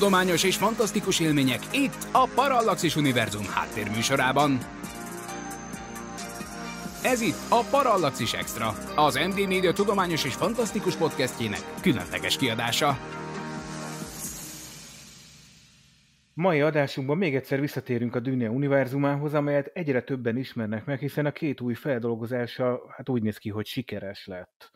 Tudományos és fantasztikus élmények itt a Parallaxis Univerzum háttérműsorában. Ez itt a Parallaxis Extra, az MD Media tudományos és fantasztikus podcastjének különleges kiadása. Mai adásunkban még egyszer visszatérünk a Dűne univerzumához, amelyet egyre többen ismernek meg, hiszen a két új feldolgozása hát úgy néz ki, hogy sikeres lett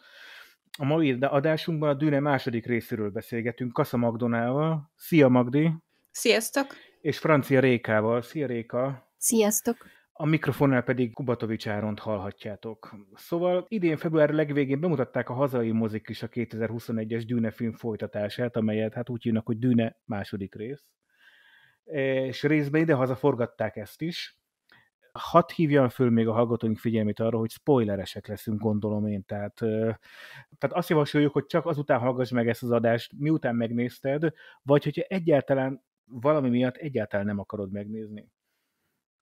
a mai adásunkban a Düne második részéről beszélgetünk Kassa Magdonával. Szia Magdi! Sziasztok! És Francia Rékával. Szia Réka! Sziasztok! A mikrofonnál pedig Kubatovics Áront hallhatjátok. Szóval idén február legvégén bemutatták a hazai mozik is a 2021-es Dűne film folytatását, amelyet hát úgy hívnak, hogy Dűne második rész. És részben idehaza forgatták ezt is. Hat hívjam föl még a hallgatóink figyelmét arra, hogy spoileresek leszünk, gondolom én. Tehát, tehát azt javasoljuk, hogy csak azután hallgass meg ezt az adást, miután megnézted, vagy hogyha egyáltalán valami miatt egyáltalán nem akarod megnézni.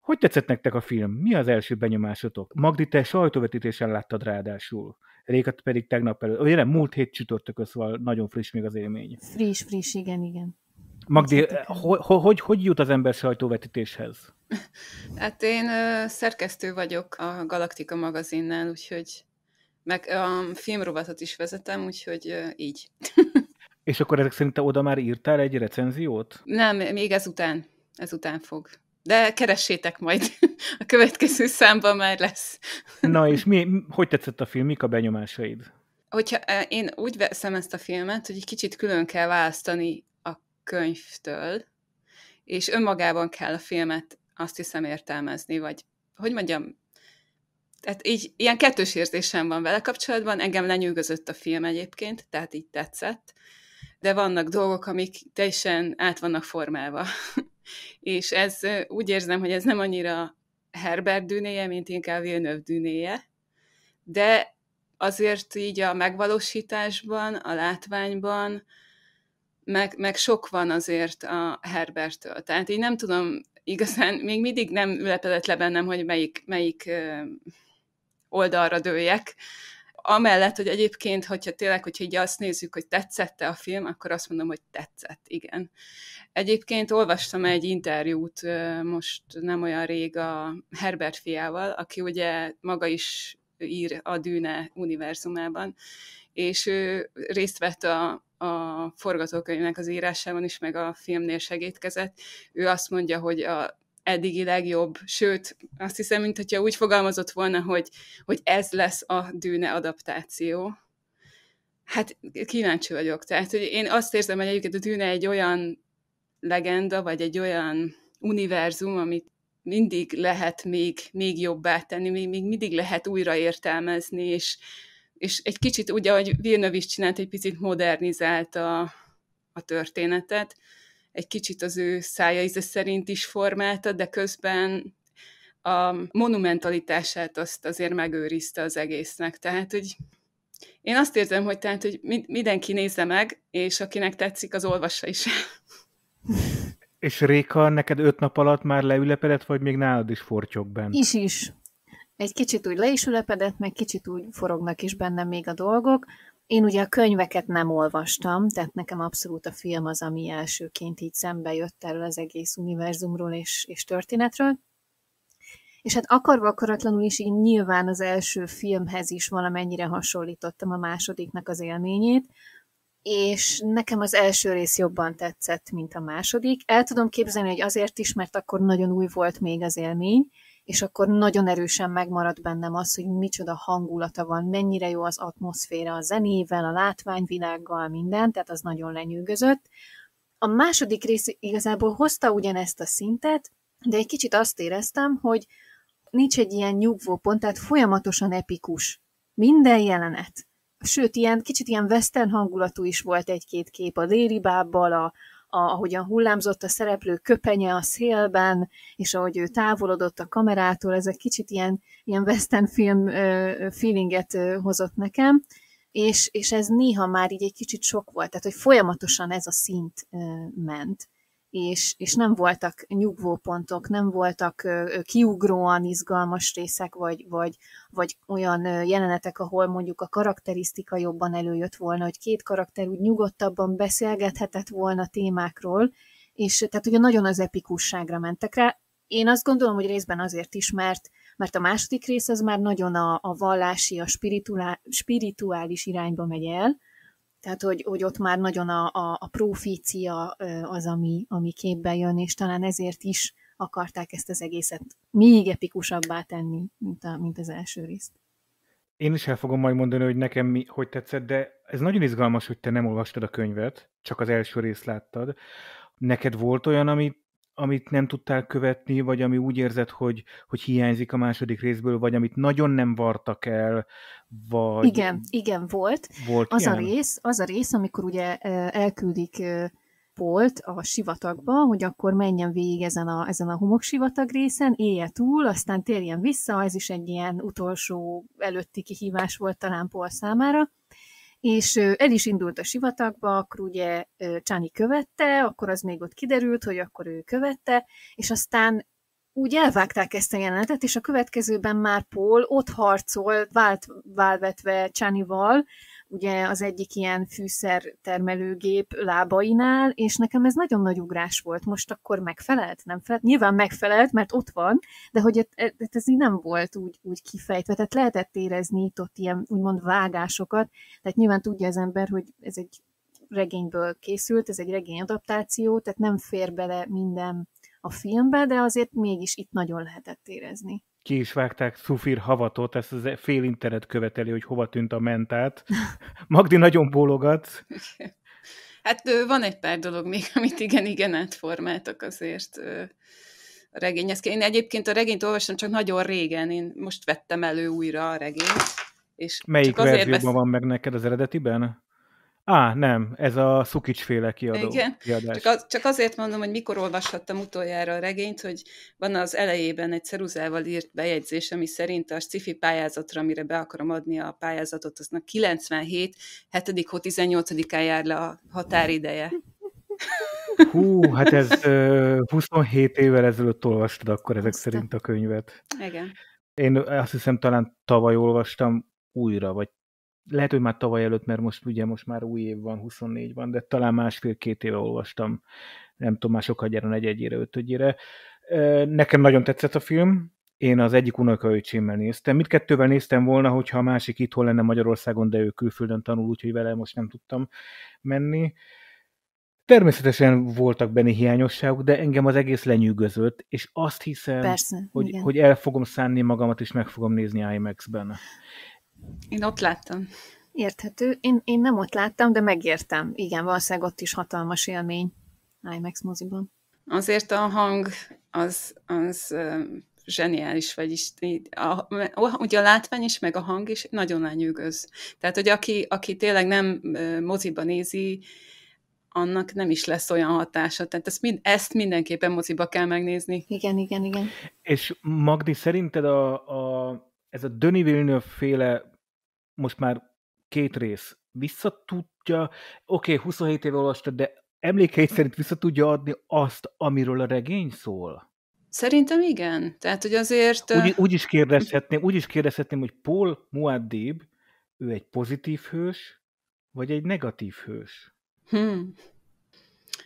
Hogy tetszett nektek a film? Mi az első benyomásotok? Magdi, te sajtóvetítésen láttad ráadásul. Rékat pedig tegnap előtt. Ugye nem, múlt hét csütörtökön, szóval nagyon friss még az élmény. Friss, friss, igen, igen. Magdi, hogy, hogy, hogy jut az ember sajtóvetítéshez? Hát én szerkesztő vagyok a Galaktika magazinnál, úgyhogy meg a filmrovatot is vezetem, úgyhogy így. És akkor ezek szerint te oda már írtál egy recenziót? Nem, még ezután. Ezután fog. De keressétek majd. A következő számban már lesz. Na és mi, hogy tetszett a film? Mik a benyomásaid? Hogyha e, én úgy veszem ezt a filmet, hogy egy kicsit külön kell választani a könyvtől, és önmagában kell a filmet azt hiszem értelmezni, vagy hogy mondjam, tehát így ilyen kettős érzésem van vele kapcsolatban, engem lenyűgözött a film egyébként, tehát így tetszett, de vannak dolgok, amik teljesen át vannak formálva. és ez úgy érzem, hogy ez nem annyira Herbert dűnéje, mint inkább Villeneuve dűnéje, de azért így a megvalósításban, a látványban, meg, meg sok van azért a Herbertől. Tehát így nem tudom igazán még mindig nem ülepedett le bennem, hogy melyik, melyik oldalra dőljek. Amellett, hogy egyébként, hogyha tényleg, hogyha így azt nézzük, hogy tetszette a film, akkor azt mondom, hogy tetszett, igen. Egyébként olvastam egy interjút most nem olyan rég a Herbert fiával, aki ugye maga is ír a Dűne univerzumában, és ő részt vett a a forgatókönyvnek az írásában is, meg a filmnél segítkezett. Ő azt mondja, hogy a eddigi legjobb, sőt, azt hiszem, mintha úgy fogalmazott volna, hogy, hogy ez lesz a dűne adaptáció. Hát kíváncsi vagyok. Tehát, hogy én azt érzem, hogy egyébként a dűne egy olyan legenda, vagy egy olyan univerzum, amit mindig lehet még, még jobbá tenni, még, még mindig lehet újra értelmezni, és és egy kicsit ugye, ahogy Vilnöv is csinált, egy picit modernizált a, a történetet, egy kicsit az ő szája íze szerint is formálta, de közben a monumentalitását azt azért megőrizte az egésznek. Tehát, hogy én azt érzem, hogy tehát, hogy mindenki nézze meg, és akinek tetszik, az olvassa is. És Réka, neked öt nap alatt már leülepedett, vagy még nálad is fortyog benne. Is is egy kicsit úgy le is ülepedett, meg kicsit úgy forognak is bennem még a dolgok. Én ugye a könyveket nem olvastam, tehát nekem abszolút a film az, ami elsőként így szembe jött erről az egész univerzumról és, és történetről. És hát akarva akaratlanul is így nyilván az első filmhez is valamennyire hasonlítottam a másodiknak az élményét, és nekem az első rész jobban tetszett, mint a második. El tudom képzelni, hogy azért is, mert akkor nagyon új volt még az élmény, és akkor nagyon erősen megmaradt bennem az, hogy micsoda hangulata van, mennyire jó az atmoszféra a zenével, a látványvilággal, minden, tehát az nagyon lenyűgözött. A második rész igazából hozta ugyanezt a szintet, de egy kicsit azt éreztem, hogy nincs egy ilyen nyugvó pont, tehát folyamatosan epikus. Minden jelenet. Sőt, ilyen, kicsit ilyen western hangulatú is volt egy-két kép a lélibábbal, a, a, ahogyan hullámzott a szereplő köpenye a szélben, és ahogy ő távolodott a kamerától, ez egy kicsit ilyen, ilyen western film feelinget hozott nekem, és, és ez néha már így egy kicsit sok volt, tehát hogy folyamatosan ez a szint ment és, és nem voltak nyugvópontok, nem voltak kiugróan izgalmas részek, vagy, vagy, vagy olyan jelenetek, ahol mondjuk a karakterisztika jobban előjött volna, hogy két karakter úgy nyugodtabban beszélgethetett volna témákról, és tehát ugye nagyon az epikusságra mentek rá. Én azt gondolom, hogy részben azért is, mert, mert a második rész az már nagyon a, a vallási, a spirituális irányba megy el, tehát, hogy, hogy ott már nagyon a, a, a profícia az, ami, ami képbe jön, és talán ezért is akarták ezt az egészet még epikusabbá tenni, mint, a, mint az első részt. Én is el fogom majd mondani, hogy nekem mi, hogy tetszett, de ez nagyon izgalmas, hogy te nem olvastad a könyvet, csak az első részt láttad. Neked volt olyan, amit amit nem tudtál követni, vagy ami úgy érzed, hogy, hogy hiányzik a második részből, vagy amit nagyon nem vartak el, vagy... Igen, igen, volt. volt az, ilyen? A rész, az a rész, amikor ugye elküldik Polt a sivatagba, hogy akkor menjen végig ezen a, ezen a homoksivatag részen, élje túl, aztán térjen vissza, ez is egy ilyen utolsó előtti kihívás volt talán Paul számára, és el is indult a sivatagba, akkor ugye Csáni követte, akkor az még ott kiderült, hogy akkor ő követte, és aztán úgy elvágták ezt a jelenetet, és a következőben már Paul ott harcol, vált válvetve Csánival, ugye az egyik ilyen fűszer termelőgép lábainál, és nekem ez nagyon nagy ugrás volt. Most akkor megfelelt, nem felelt? Nyilván megfelelt, mert ott van, de hogy ez, hát ez így nem volt úgy, úgy kifejtve, tehát lehetett érezni itt ott ilyen úgymond vágásokat, tehát nyilván tudja az ember, hogy ez egy regényből készült, ez egy adaptáció, tehát nem fér bele minden a filmbe, de azért mégis itt nagyon lehetett érezni ki is vágták Szufir Havatot, ezt az fél internet követeli, hogy hova tűnt a mentát. Magdi nagyon bólogat. Hát van egy pár dolog még, amit igen-igen átformáltak azért a regényhez. Én egyébként a regényt olvastam csak nagyon régen, én most vettem elő újra a regényt. És Melyik verzióban besz... van meg neked az eredetiben? Á, nem, ez a Szukics féle kiadó. Igen, kiadás. Csak, az, csak azért mondom, hogy mikor olvashattam utoljára a regényt, hogy van az elejében egy ceruzával írt bejegyzés, ami szerint a sci pályázatra, amire be akarom adni a pályázatot, aznak 97, 7 hó 18-án jár le a határideje. Hú, hát ez 27 évvel ezelőtt olvastad akkor ezek Aztán. szerint a könyvet. Igen. Én azt hiszem talán tavaly olvastam újra, vagy lehet, hogy már tavaly előtt, mert most ugye most már új év van, 24 van, de talán másfél-két éve olvastam, nem tudom, már sokkal egy egyére, ötödjére. Nekem nagyon tetszett a film, én az egyik unokaöcsémmel néztem. Mindkettővel néztem volna, hogyha a másik hol lenne Magyarországon, de ő külföldön tanul, úgyhogy vele most nem tudtam menni. Természetesen voltak benne hiányosságok, de engem az egész lenyűgözött, és azt hiszem, Persze, hogy, hogy el fogom szánni magamat, és meg fogom nézni IMAX-ben. Én ott láttam. Érthető. Én, én nem ott láttam, de megértem. Igen, valószínűleg ott is hatalmas élmény IMAX moziban. Azért a hang az, az zseniális, vagyis a, ugye a látvány is, meg a hang is nagyon lenyűgöz. Tehát, hogy aki, aki tényleg nem moziba nézi, annak nem is lesz olyan hatása. Tehát ezt, mind, ezt mindenképpen moziba kell megnézni. Igen, igen, igen. És Magdi, szerinted a, a, ez a Denis Villeneuve féle most már két rész visszatudja, tudja, oké, okay, 27 éve olvasta, de emlékeit szerint visszatudja tudja adni azt, amiről a regény szól? Szerintem igen. Tehát, hogy azért... Úgy, úgy, is, kérdezhetném, úgy is kérdezhetném, hogy Paul Muad'Dib, ő egy pozitív hős, vagy egy negatív hős? Hmm.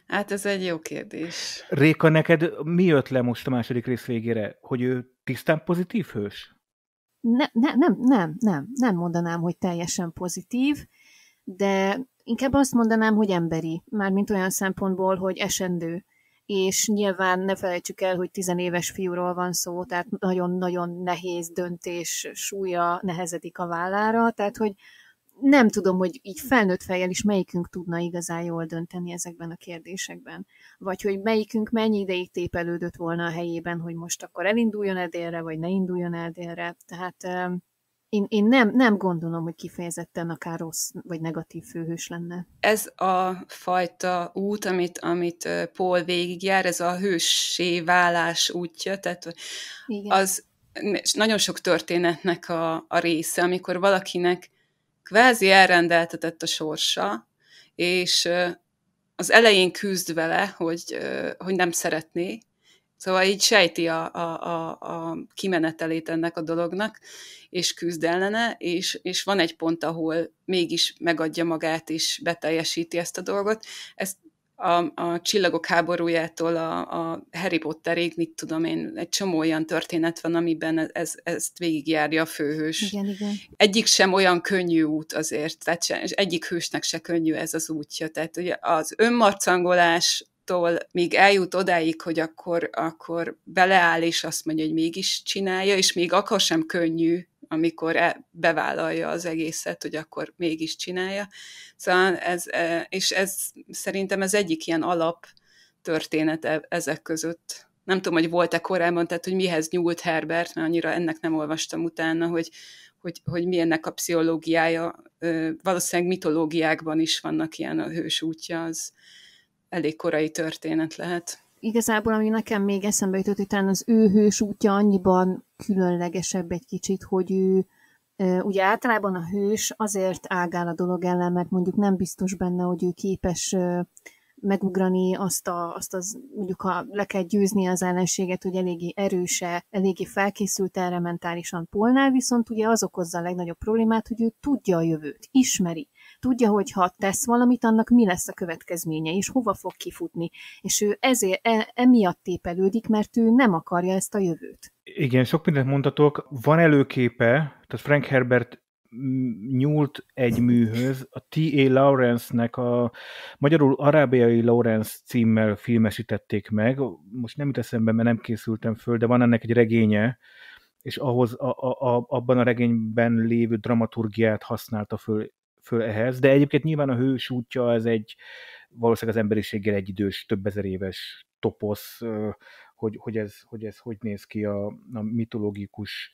Hát ez egy jó kérdés. Réka, neked mi jött le most a második rész végére? Hogy ő tisztán pozitív hős? ne, ne, nem, nem, nem, nem mondanám, hogy teljesen pozitív, de inkább azt mondanám, hogy emberi, mármint olyan szempontból, hogy esendő. És nyilván ne felejtsük el, hogy tizenéves fiúról van szó, tehát nagyon-nagyon nehéz döntés súlya nehezedik a vállára, tehát hogy nem tudom, hogy így felnőtt fejjel is melyikünk tudna igazán jól dönteni ezekben a kérdésekben. Vagy hogy melyikünk mennyi ideig tépelődött volna a helyében, hogy most akkor elinduljon el délre, vagy ne induljon el délre. Tehát én, én nem, nem gondolom, hogy kifejezetten akár rossz vagy negatív főhős lenne. Ez a fajta út, amit, amit Paul végigjár, ez a hőssé válás útja, tehát Igen. az nagyon sok történetnek a, a része, amikor valakinek kvázi elrendeltetett a sorsa, és az elején küzd vele, hogy, hogy nem szeretné, Szóval így sejti a, a, a, a kimenetelét ennek a dolognak, és küzd ellene, és, és van egy pont, ahol mégis megadja magát, és beteljesíti ezt a dolgot. Ezt a, a csillagok háborújától a, a Harry Potterig, mit tudom én, egy csomó olyan történet van, amiben ez, ezt végigjárja a főhős. Igen, igen. Egyik sem olyan könnyű út azért, tehát se, egyik hősnek se könnyű ez az útja. Tehát ugye az önmarcangolás, attól még eljut odáig, hogy akkor, akkor beleáll, és azt mondja, hogy mégis csinálja, és még akkor sem könnyű, amikor e, bevállalja az egészet, hogy akkor mégis csinálja. Szóval ez, e, és ez szerintem ez egyik ilyen alap történet ezek között. Nem tudom, hogy volt-e korábban, tehát hogy mihez nyúlt Herbert, mert annyira ennek nem olvastam utána, hogy, hogy, hogy mi ennek a pszichológiája, valószínűleg mitológiákban is vannak ilyen a hős útja, az, elég korai történet lehet. Igazából, ami nekem még eszembe jutott, hogy talán az ő hős útja annyiban különlegesebb egy kicsit, hogy ő Ugye általában a hős azért ágál a dolog ellen, mert mondjuk nem biztos benne, hogy ő képes megugrani azt, a, azt az, mondjuk ha le kell győzni az ellenséget, hogy eléggé erőse, eléggé felkészült erre mentálisan polnál, viszont ugye az okozza a legnagyobb problémát, hogy ő tudja a jövőt, ismeri. Tudja, hogy ha tesz valamit, annak mi lesz a következménye, és hova fog kifutni. És ő ezért, e, emiatt tépelődik, mert ő nem akarja ezt a jövőt. Igen, sok mindent mondhatok. Van előképe, tehát Frank Herbert nyúlt egy műhöz, a T.A. Lawrence-nek a magyarul Arábiai Lawrence címmel filmesítették meg, most nem jut eszembe, mert nem készültem föl, de van ennek egy regénye, és ahhoz a, a, a, abban a regényben lévő dramaturgiát használta föl föl ehhez, de egyébként nyilván a hős útja az egy valószínűleg az emberiséggel egy idős, több ezer éves toposz, hogy, hogy, ez, hogy ez hogy néz ki a, a mitológikus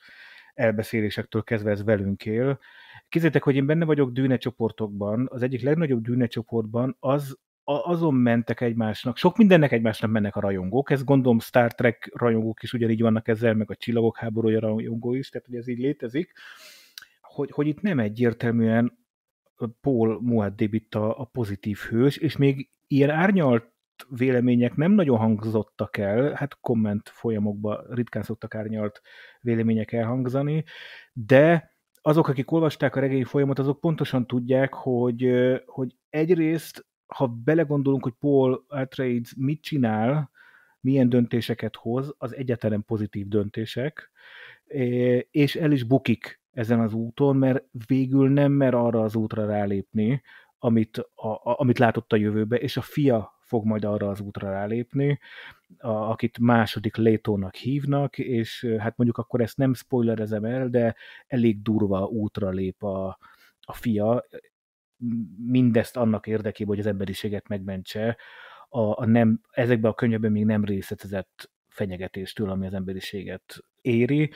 elbeszélésektől kezdve ez velünk él. Kézzétek, hogy én benne vagyok dűne csoportokban, az egyik legnagyobb dűne csoportban az, azon mentek egymásnak, sok mindennek egymásnak mennek a rajongók, ez gondolom Star Trek rajongók is ugyanígy vannak ezzel, meg a Csillagok háborúja rajongó is, tehát hogy ez így létezik, hogy, hogy itt nem egyértelműen Paul Muad'Dib itt a, a pozitív hős, és még ilyen árnyalt vélemények nem nagyon hangzottak el, hát komment folyamokban ritkán szoktak árnyalt vélemények elhangzani, de azok, akik olvasták a regény folyamat, azok pontosan tudják, hogy, hogy egyrészt, ha belegondolunk, hogy Paul Atreides mit csinál, milyen döntéseket hoz, az egyetlen pozitív döntések, és el is bukik ezen az úton, mert végül nem mer arra az útra rálépni, amit, a, a, amit látott a jövőbe, és a fia fog majd arra az útra rálépni, a, akit második Létónak hívnak, és hát mondjuk akkor ezt nem spoilerezem el, de elég durva útra lép a, a fia, mindezt annak érdekében, hogy az emberiséget megmentse a, a nem, ezekben a könyvekben még nem részletezett fenyegetéstől, ami az emberiséget éri.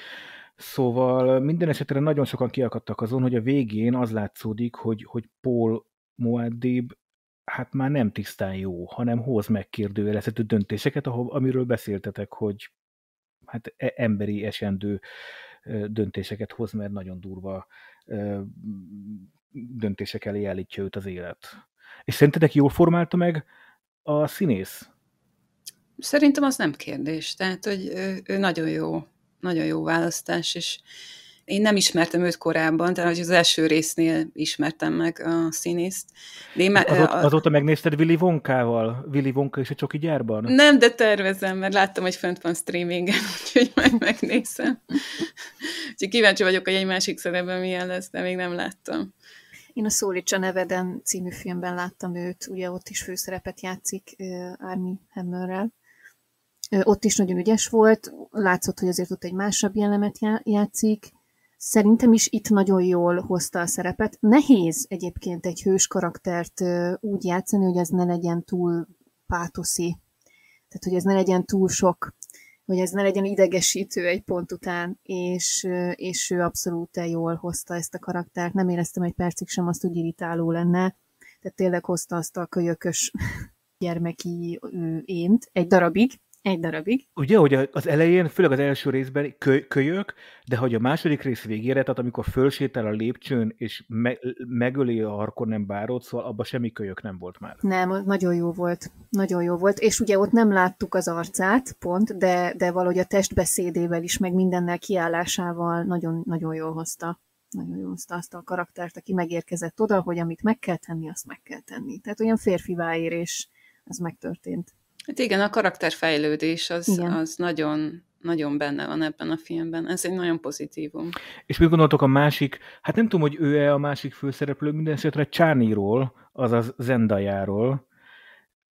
Szóval minden esetre nagyon sokan kiakadtak azon, hogy a végén az látszódik, hogy, hogy Paul Moadib hát már nem tisztán jó, hanem hoz megkérdőjelezhető döntéseket, ahol, amiről beszéltetek, hogy hát e, emberi esendő döntéseket hoz, mert nagyon durva döntések elé állítja őt az élet. És szerintetek jól formálta meg a színész? Szerintem az nem kérdés. Tehát, hogy ő, ő nagyon jó nagyon jó választás, és én nem ismertem őt korábban, tehát az első résznél ismertem meg a színészt. De én már, Azóta, a... azóta megnézted Willy Vonkával? Willy Wonka és a Csoki gyárban? Nem, de tervezem, mert láttam, hogy fönt van streamingen, úgyhogy majd megnézem. úgyhogy kíváncsi vagyok, hogy egy másik szerepben milyen lesz, de még nem láttam. Én a Szólítsa neveden című filmben láttam őt, ugye ott is főszerepet játszik Army Hammerrel ott is nagyon ügyes volt, látszott, hogy azért ott egy másabb jellemet játszik. Szerintem is itt nagyon jól hozta a szerepet. Nehéz egyébként egy hős karaktert úgy játszani, hogy ez ne legyen túl pátoszi. Tehát, hogy ez ne legyen túl sok, hogy ez ne legyen idegesítő egy pont után, és, és ő abszolút jól hozta ezt a karaktert. Nem éreztem egy percig sem azt, hogy irritáló lenne. Tehát tényleg hozta azt a kölyökös gyermeki ént egy darabig, egy darabig. Ugye, hogy az elején, főleg az első részben kö, kölyök, de hogy a második rész végére, tehát amikor fölsétál a lépcsőn és me, megöli a nem bárót, szóval abban semmi kölyök nem volt már. Nem, nagyon jó volt. Nagyon jó volt. És ugye ott nem láttuk az arcát, pont, de, de valahogy a testbeszédével is, meg mindennel kiállásával nagyon, nagyon jól hozta nagyon jó hozta azt a karaktert, aki megérkezett oda, hogy amit meg kell tenni, azt meg kell tenni. Tehát olyan férfi váérés, ez megtörtént. Hát igen, a karakterfejlődés az, igen. az nagyon, nagyon benne van ebben a filmben. Ez egy nagyon pozitívum. És mit gondoltok a másik, hát nem tudom, hogy ő-e a másik főszereplő, minden esetre Csániról, azaz Zendajáról.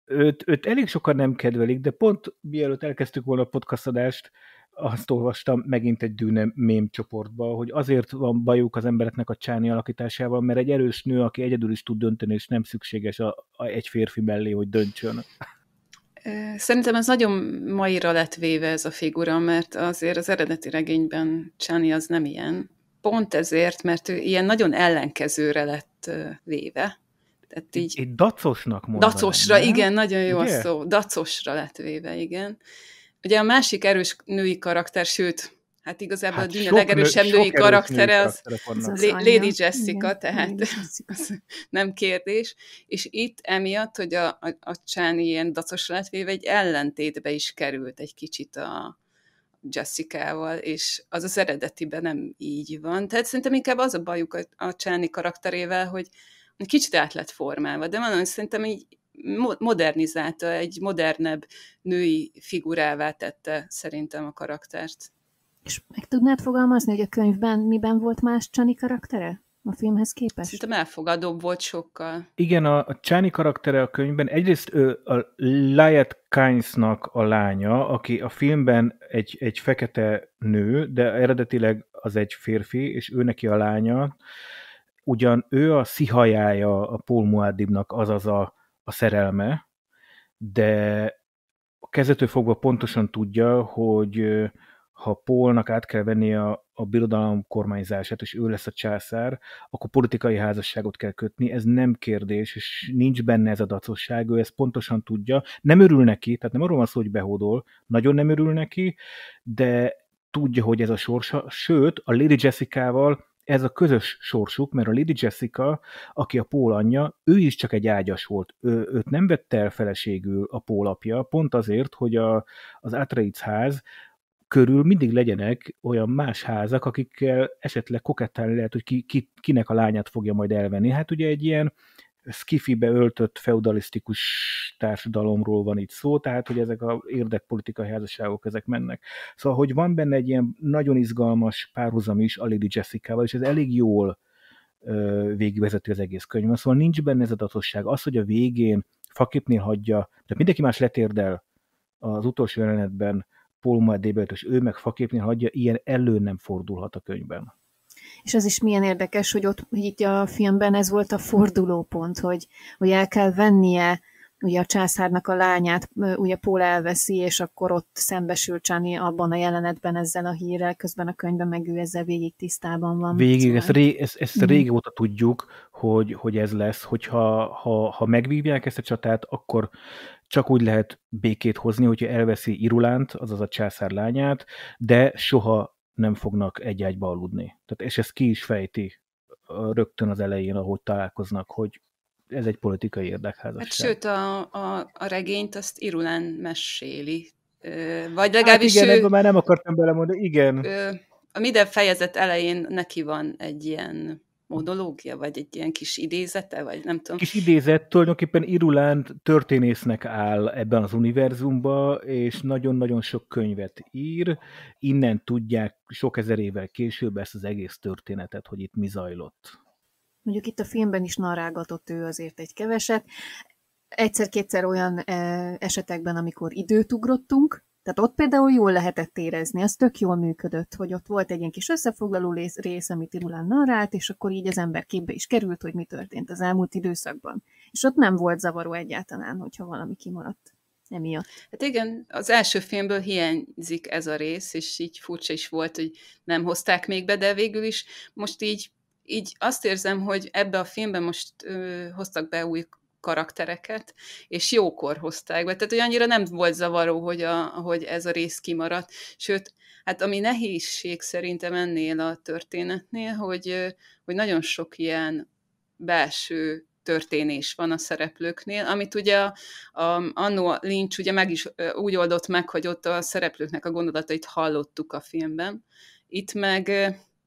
Őt, őt elég sokan nem kedvelik, de pont mielőtt elkezdtük volna a podcastadást, azt olvastam megint egy dűne mém csoportba, hogy azért van bajuk az embereknek a csáni alakításával, mert egy erős nő, aki egyedül is tud dönteni, és nem szükséges a, a egy férfi mellé, hogy döntsön. Szerintem ez nagyon maira lett véve ez a figura, mert azért az eredeti regényben Csáni az nem ilyen. Pont ezért, mert ő ilyen nagyon ellenkezőre lett véve. Tehát így, egy dacosnak mondanám. Dacosra, nem? igen, nagyon jó Ugye? a szó. Dacosra lett véve, igen. Ugye a másik erős női karakter, sőt, Hát igazából hát a Dűne legerősebb női karaktere női az, az Lady Jessica, Igen, tehát Lady Jessica. az nem kérdés. És itt emiatt, hogy a, a, a Csán ilyen dacos lett véve, egy ellentétbe is került egy kicsit a Jessica-val, és az az eredetiben nem így van. Tehát szerintem inkább az a bajuk a, a Csáni karakterével, hogy kicsit át lett formálva, de van, szerintem így modernizálta, egy modernebb női figurává tette szerintem a karaktert. És meg tudnád fogalmazni, hogy a könyvben miben volt más Csani karaktere? a filmhez képest? Szerintem elfogadóbb volt sokkal. Igen, a, a Csáni karaktere a könyvben, egyrészt ő a Lyatt Kynesnak a lánya, aki a filmben egy, egy fekete nő, de eredetileg az egy férfi, és ő neki a lánya. Ugyan ő a szihajája a Paul Muadibnak, azaz a, a szerelme, de kezdetől fogva pontosan tudja, hogy ha Pólnak át kell venni a, a birodalom kormányzását, és ő lesz a császár, akkor politikai házasságot kell kötni, ez nem kérdés, és nincs benne ez a dacosság, ő ezt pontosan tudja. Nem örül neki, tehát nem arról van szó, hogy behódol, nagyon nem örül neki, de tudja, hogy ez a sorsa, sőt, a Lady Jessica-val ez a közös sorsuk, mert a Lady Jessica, aki a Pól anyja, ő is csak egy ágyas volt. Ő, őt nem vette el feleségül a Pól apja, pont azért, hogy a, az Atreides ház körül mindig legyenek olyan más házak, akikkel esetleg kokettálni lehet, hogy ki, ki, kinek a lányát fogja majd elvenni. Hát ugye egy ilyen skifibe öltött feudalisztikus társadalomról van itt szó, tehát hogy ezek a érdekpolitikai házasságok ezek mennek. Szóval, hogy van benne egy ilyen nagyon izgalmas párhuzam is a Lady Jessica-val, és ez elég jól ö, az egész könyv. Szóval nincs benne ez a datosság. Az, hogy a végén faképnél hagyja, tehát mindenki más letérdel az utolsó jelenetben Paul Débert, és ő meg faképnél hagyja, ilyen elő nem fordulhat a könyvben. És az is milyen érdekes, hogy ott hogy itt a filmben ez volt a fordulópont, hogy, hogy el kell vennie ugye a császárnak a lányát, ugye Paul elveszi, és akkor ott szembesül Csani abban a jelenetben ezzel a hírrel, közben a könyvben meg ő ezzel végig tisztában van. Végig, szóval. ezt, ré, ezt, ezt mm. régóta tudjuk, hogy, hogy ez lesz, hogyha ha, ha megvívják ezt a csatát, akkor csak úgy lehet békét hozni, hogyha elveszi Irulánt, azaz a császár lányát, de soha nem fognak egy ágyba aludni. Tehát, és ezt ki is fejti rögtön az elején, ahogy találkoznak, hogy ez egy politikai hát érdekházasság. Hát sőt, a, a, a regényt azt Irulán meséli. Vagy hát legalábbis hát igen, ő... már nem akartam belemondani, igen. Ő, a minden fejezet elején neki van egy ilyen monológia, vagy egy ilyen kis idézete, vagy nem tudom. Kis idézet tulajdonképpen Irulán történésznek áll ebben az univerzumban, és nagyon-nagyon sok könyvet ír, innen tudják sok ezer évvel később ezt az egész történetet, hogy itt mi zajlott. Mondjuk itt a filmben is narrágatott ő azért egy keveset. Egyszer-kétszer olyan eh, esetekben, amikor időt ugrottunk, tehát ott például jól lehetett érezni, az tök jól működött, hogy ott volt egy ilyen kis összefoglaló rész, rész amit Irulán narrált, és akkor így az ember képbe is került, hogy mi történt az elmúlt időszakban. És ott nem volt zavaró egyáltalán, hogyha valami kimaradt emiatt. Hát igen, az első filmből hiányzik ez a rész, és így furcsa is volt, hogy nem hozták még be, de végül is most így így azt érzem, hogy ebbe a filmbe most ö, hoztak be új karaktereket, és jókor hozták be. Tehát, hogy annyira nem volt zavaró, hogy, a, hogy ez a rész kimaradt. Sőt, hát ami nehézség szerintem ennél a történetnél, hogy, hogy nagyon sok ilyen belső történés van a szereplőknél, amit ugye a, a, Lynch ugye meg is úgy oldott meg, hogy ott a szereplőknek a gondolatait hallottuk a filmben. Itt meg,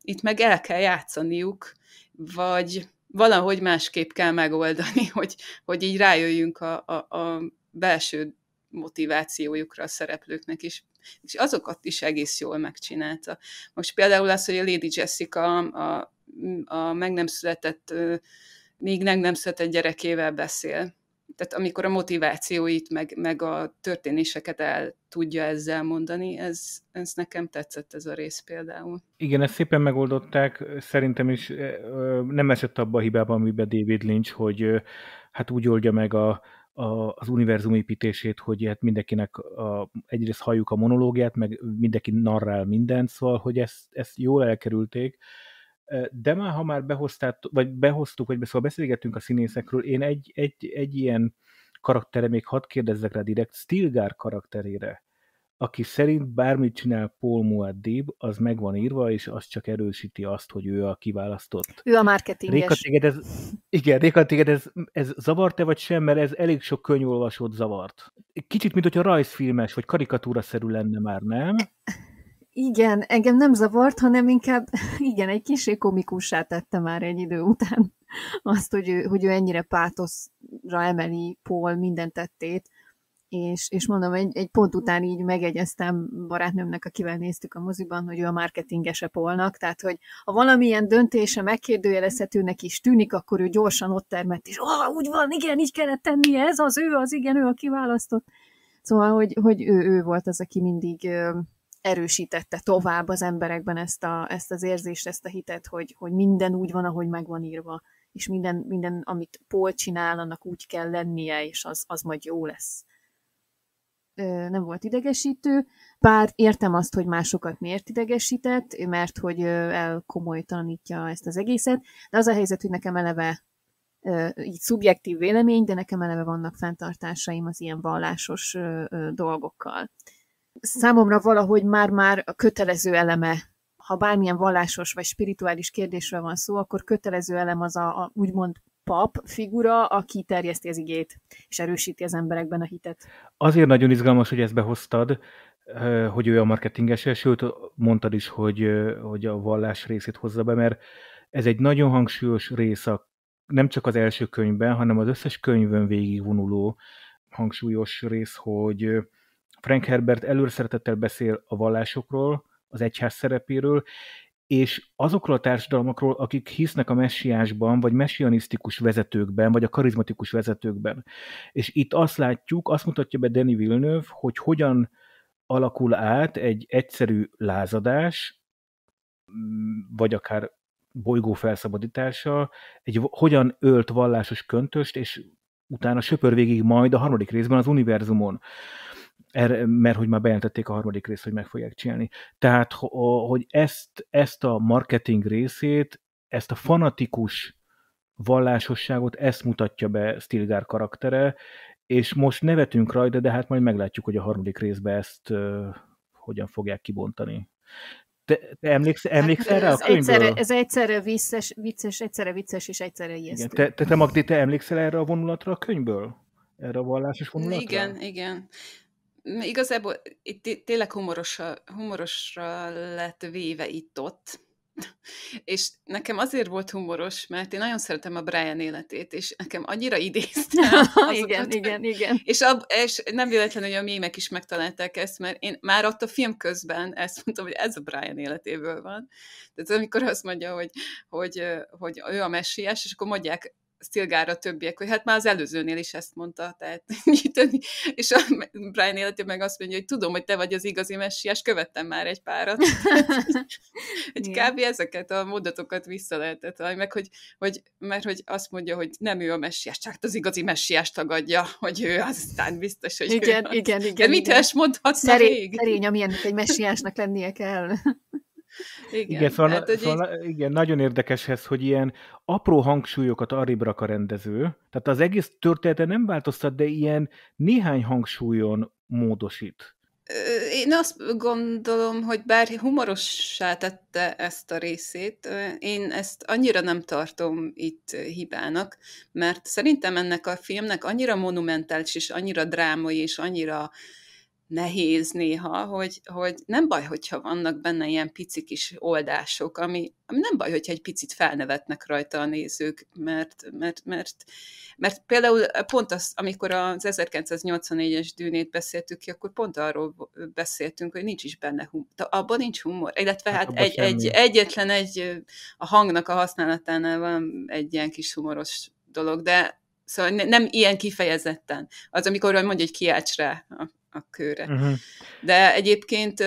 itt meg el kell játszaniuk, vagy valahogy másképp kell megoldani, hogy, hogy így rájöjjünk a, a, a belső motivációjukra a szereplőknek is, és azokat is egész jól megcsinálta. Most például az, hogy a Lady Jessica a, a meg nem született, még meg nem született gyerekével beszél, tehát amikor a motivációit, meg, meg a történéseket el tudja ezzel mondani, ez, ez nekem tetszett ez a rész például. Igen, ezt szépen megoldották, szerintem is nem esett abba a hibába, amiben David Lynch, hogy hát úgy oldja meg a, a, az univerzum építését, hogy hát mindenkinek a, egyrészt halljuk a monológiát, meg mindenki narrál mindent, szóval, hogy ezt, ezt jól elkerülték, de már, ha már behoztát, vagy behoztuk, vagy szóval beszélgettünk a színészekről, én egy, egy, egy ilyen karaktere, még hadd kérdezzek rá direkt, Stilgar karakterére, aki szerint bármit csinál Paul Muaddib, az meg van írva, és az csak erősíti azt, hogy ő a kiválasztott. Ő a marketinges. Réka téged ez, igen, Réka téged ez, ez zavart-e vagy sem, mert ez elég sok könyvolvasót zavart. Kicsit, mint hogyha rajzfilmes, vagy karikatúra lenne már, nem? igen, engem nem zavart, hanem inkább, igen, egy kicsi komikussá tette már egy idő után azt, hogy ő, hogy ő ennyire pátoszra emeli Paul minden tettét, és, és mondom, egy, egy pont után így megegyeztem barátnőmnek, akivel néztük a moziban, hogy ő a marketingese polnak, tehát, hogy ha valamilyen döntése megkérdőjelezhetőnek is tűnik, akkor ő gyorsan ott termett, és ah, úgy van, igen, így kellett tenni, ez az ő, az igen, ő a kiválasztott. Szóval, hogy, hogy ő, ő volt az, aki mindig erősítette tovább az emberekben ezt, a, ezt az érzést, ezt a hitet, hogy, hogy minden úgy van, ahogy meg van írva, és minden, minden amit Paul csinál, annak úgy kell lennie, és az, az majd jó lesz. Ö, nem volt idegesítő, bár értem azt, hogy másokat miért idegesített, mert hogy elkomolytalanítja ezt az egészet, de az a helyzet, hogy nekem eleve így szubjektív vélemény, de nekem eleve vannak fenntartásaim az ilyen vallásos dolgokkal számomra valahogy már-már a kötelező eleme ha bármilyen vallásos vagy spirituális kérdésről van szó, akkor kötelező elem az a, a úgymond pap figura, aki terjeszti az igét, és erősíti az emberekben a hitet. Azért nagyon izgalmas, hogy ezt behoztad, hogy ő a marketinges, sőt, mondtad is, hogy, hogy a vallás részét hozza be, mert ez egy nagyon hangsúlyos rész, a, nem csak az első könyvben, hanem az összes könyvön végigvonuló hangsúlyos rész, hogy Frank Herbert előszeretettel beszél a vallásokról, az egyház szerepéről, és azokról a társadalmakról, akik hisznek a messiásban, vagy messianisztikus vezetőkben, vagy a karizmatikus vezetőkben. És itt azt látjuk, azt mutatja be Denis Villeneuve, hogy hogyan alakul át egy egyszerű lázadás, vagy akár bolygó felszabadítása, egy hogyan ölt vallásos köntöst, és utána söpör végig majd a harmadik részben az univerzumon erre, mert hogy már bejelentették a harmadik részt, hogy meg fogják csinálni. Tehát, hogy ezt, ezt a marketing részét, ezt a fanatikus vallásosságot, ezt mutatja be Stilgar karaktere, és most nevetünk rajta, de hát majd meglátjuk, hogy a harmadik részben ezt uh, hogyan fogják kibontani. Te, te emléksz, hát, emlékszel hát, a könyvből? Egyszerre, ez egyszerre vicces, vicces, egyszerre vicces és egyszerre ijesztő. Igen. Te, te, te Magdi, te emlékszel erre a vonulatra a könyvből? Erre a vallásos vonulatra? Igen, igen igazából itt tényleg humorosra, humorosra lett véve itt-ott, és nekem azért volt humoros, mert én nagyon szeretem a Brian életét, és nekem annyira idéztem. Azokat, igen, igen, igen. És, ab, és nem véletlenül, hogy a mémek is megtalálták ezt, mert én már ott a film közben ezt mondtam, hogy ez a Brian életéből van. Tehát amikor azt mondja, hogy, hogy, hogy ő a messiás, és akkor mondják a többiek, hogy hát már az előzőnél is ezt mondta, tehát nyitani, és a Brian életi meg azt mondja, hogy tudom, hogy te vagy az igazi messiás, követtem már egy párat. egy kb. ezeket a mondatokat vissza lehetett meg hogy, hogy, mert hogy azt mondja, hogy nem ő a messiás, csak hát az igazi messiás tagadja, hogy ő aztán biztos, hogy igen, ő igen, az. igen, De mit igen. mondhatsz Szeré- még? Szerény, amilyen egy messiásnak lennie kell. Igen, igen, szóval, hát, szóval így... igen, nagyon érdekes ez, hogy ilyen apró hangsúlyokat arrébb rak a rendező, tehát az egész története nem változtat, de ilyen néhány hangsúlyon módosít. Én azt gondolom, hogy bár humorossá tette ezt a részét, én ezt annyira nem tartom itt hibának, mert szerintem ennek a filmnek annyira monumentális, és annyira drámai, és annyira uh, nehéz néha, hogy, hogy nem baj, hogyha vannak benne ilyen pici kis oldások, ami, ami nem baj, hogyha egy picit felnevetnek rajta a nézők, mert, mert, mert, mert például pont az, amikor az 1984-es dűnét beszéltük ki, akkor pont arról beszéltünk, hogy nincs is benne humor, abban nincs humor, illetve hát, hát egy, egy, egyetlen egy, a hangnak a használatánál van egy ilyen kis humoros dolog, de Szóval nem ilyen kifejezetten. Az, amikor mondja, hogy kiálts rá a kőre. Uh-huh. De egyébként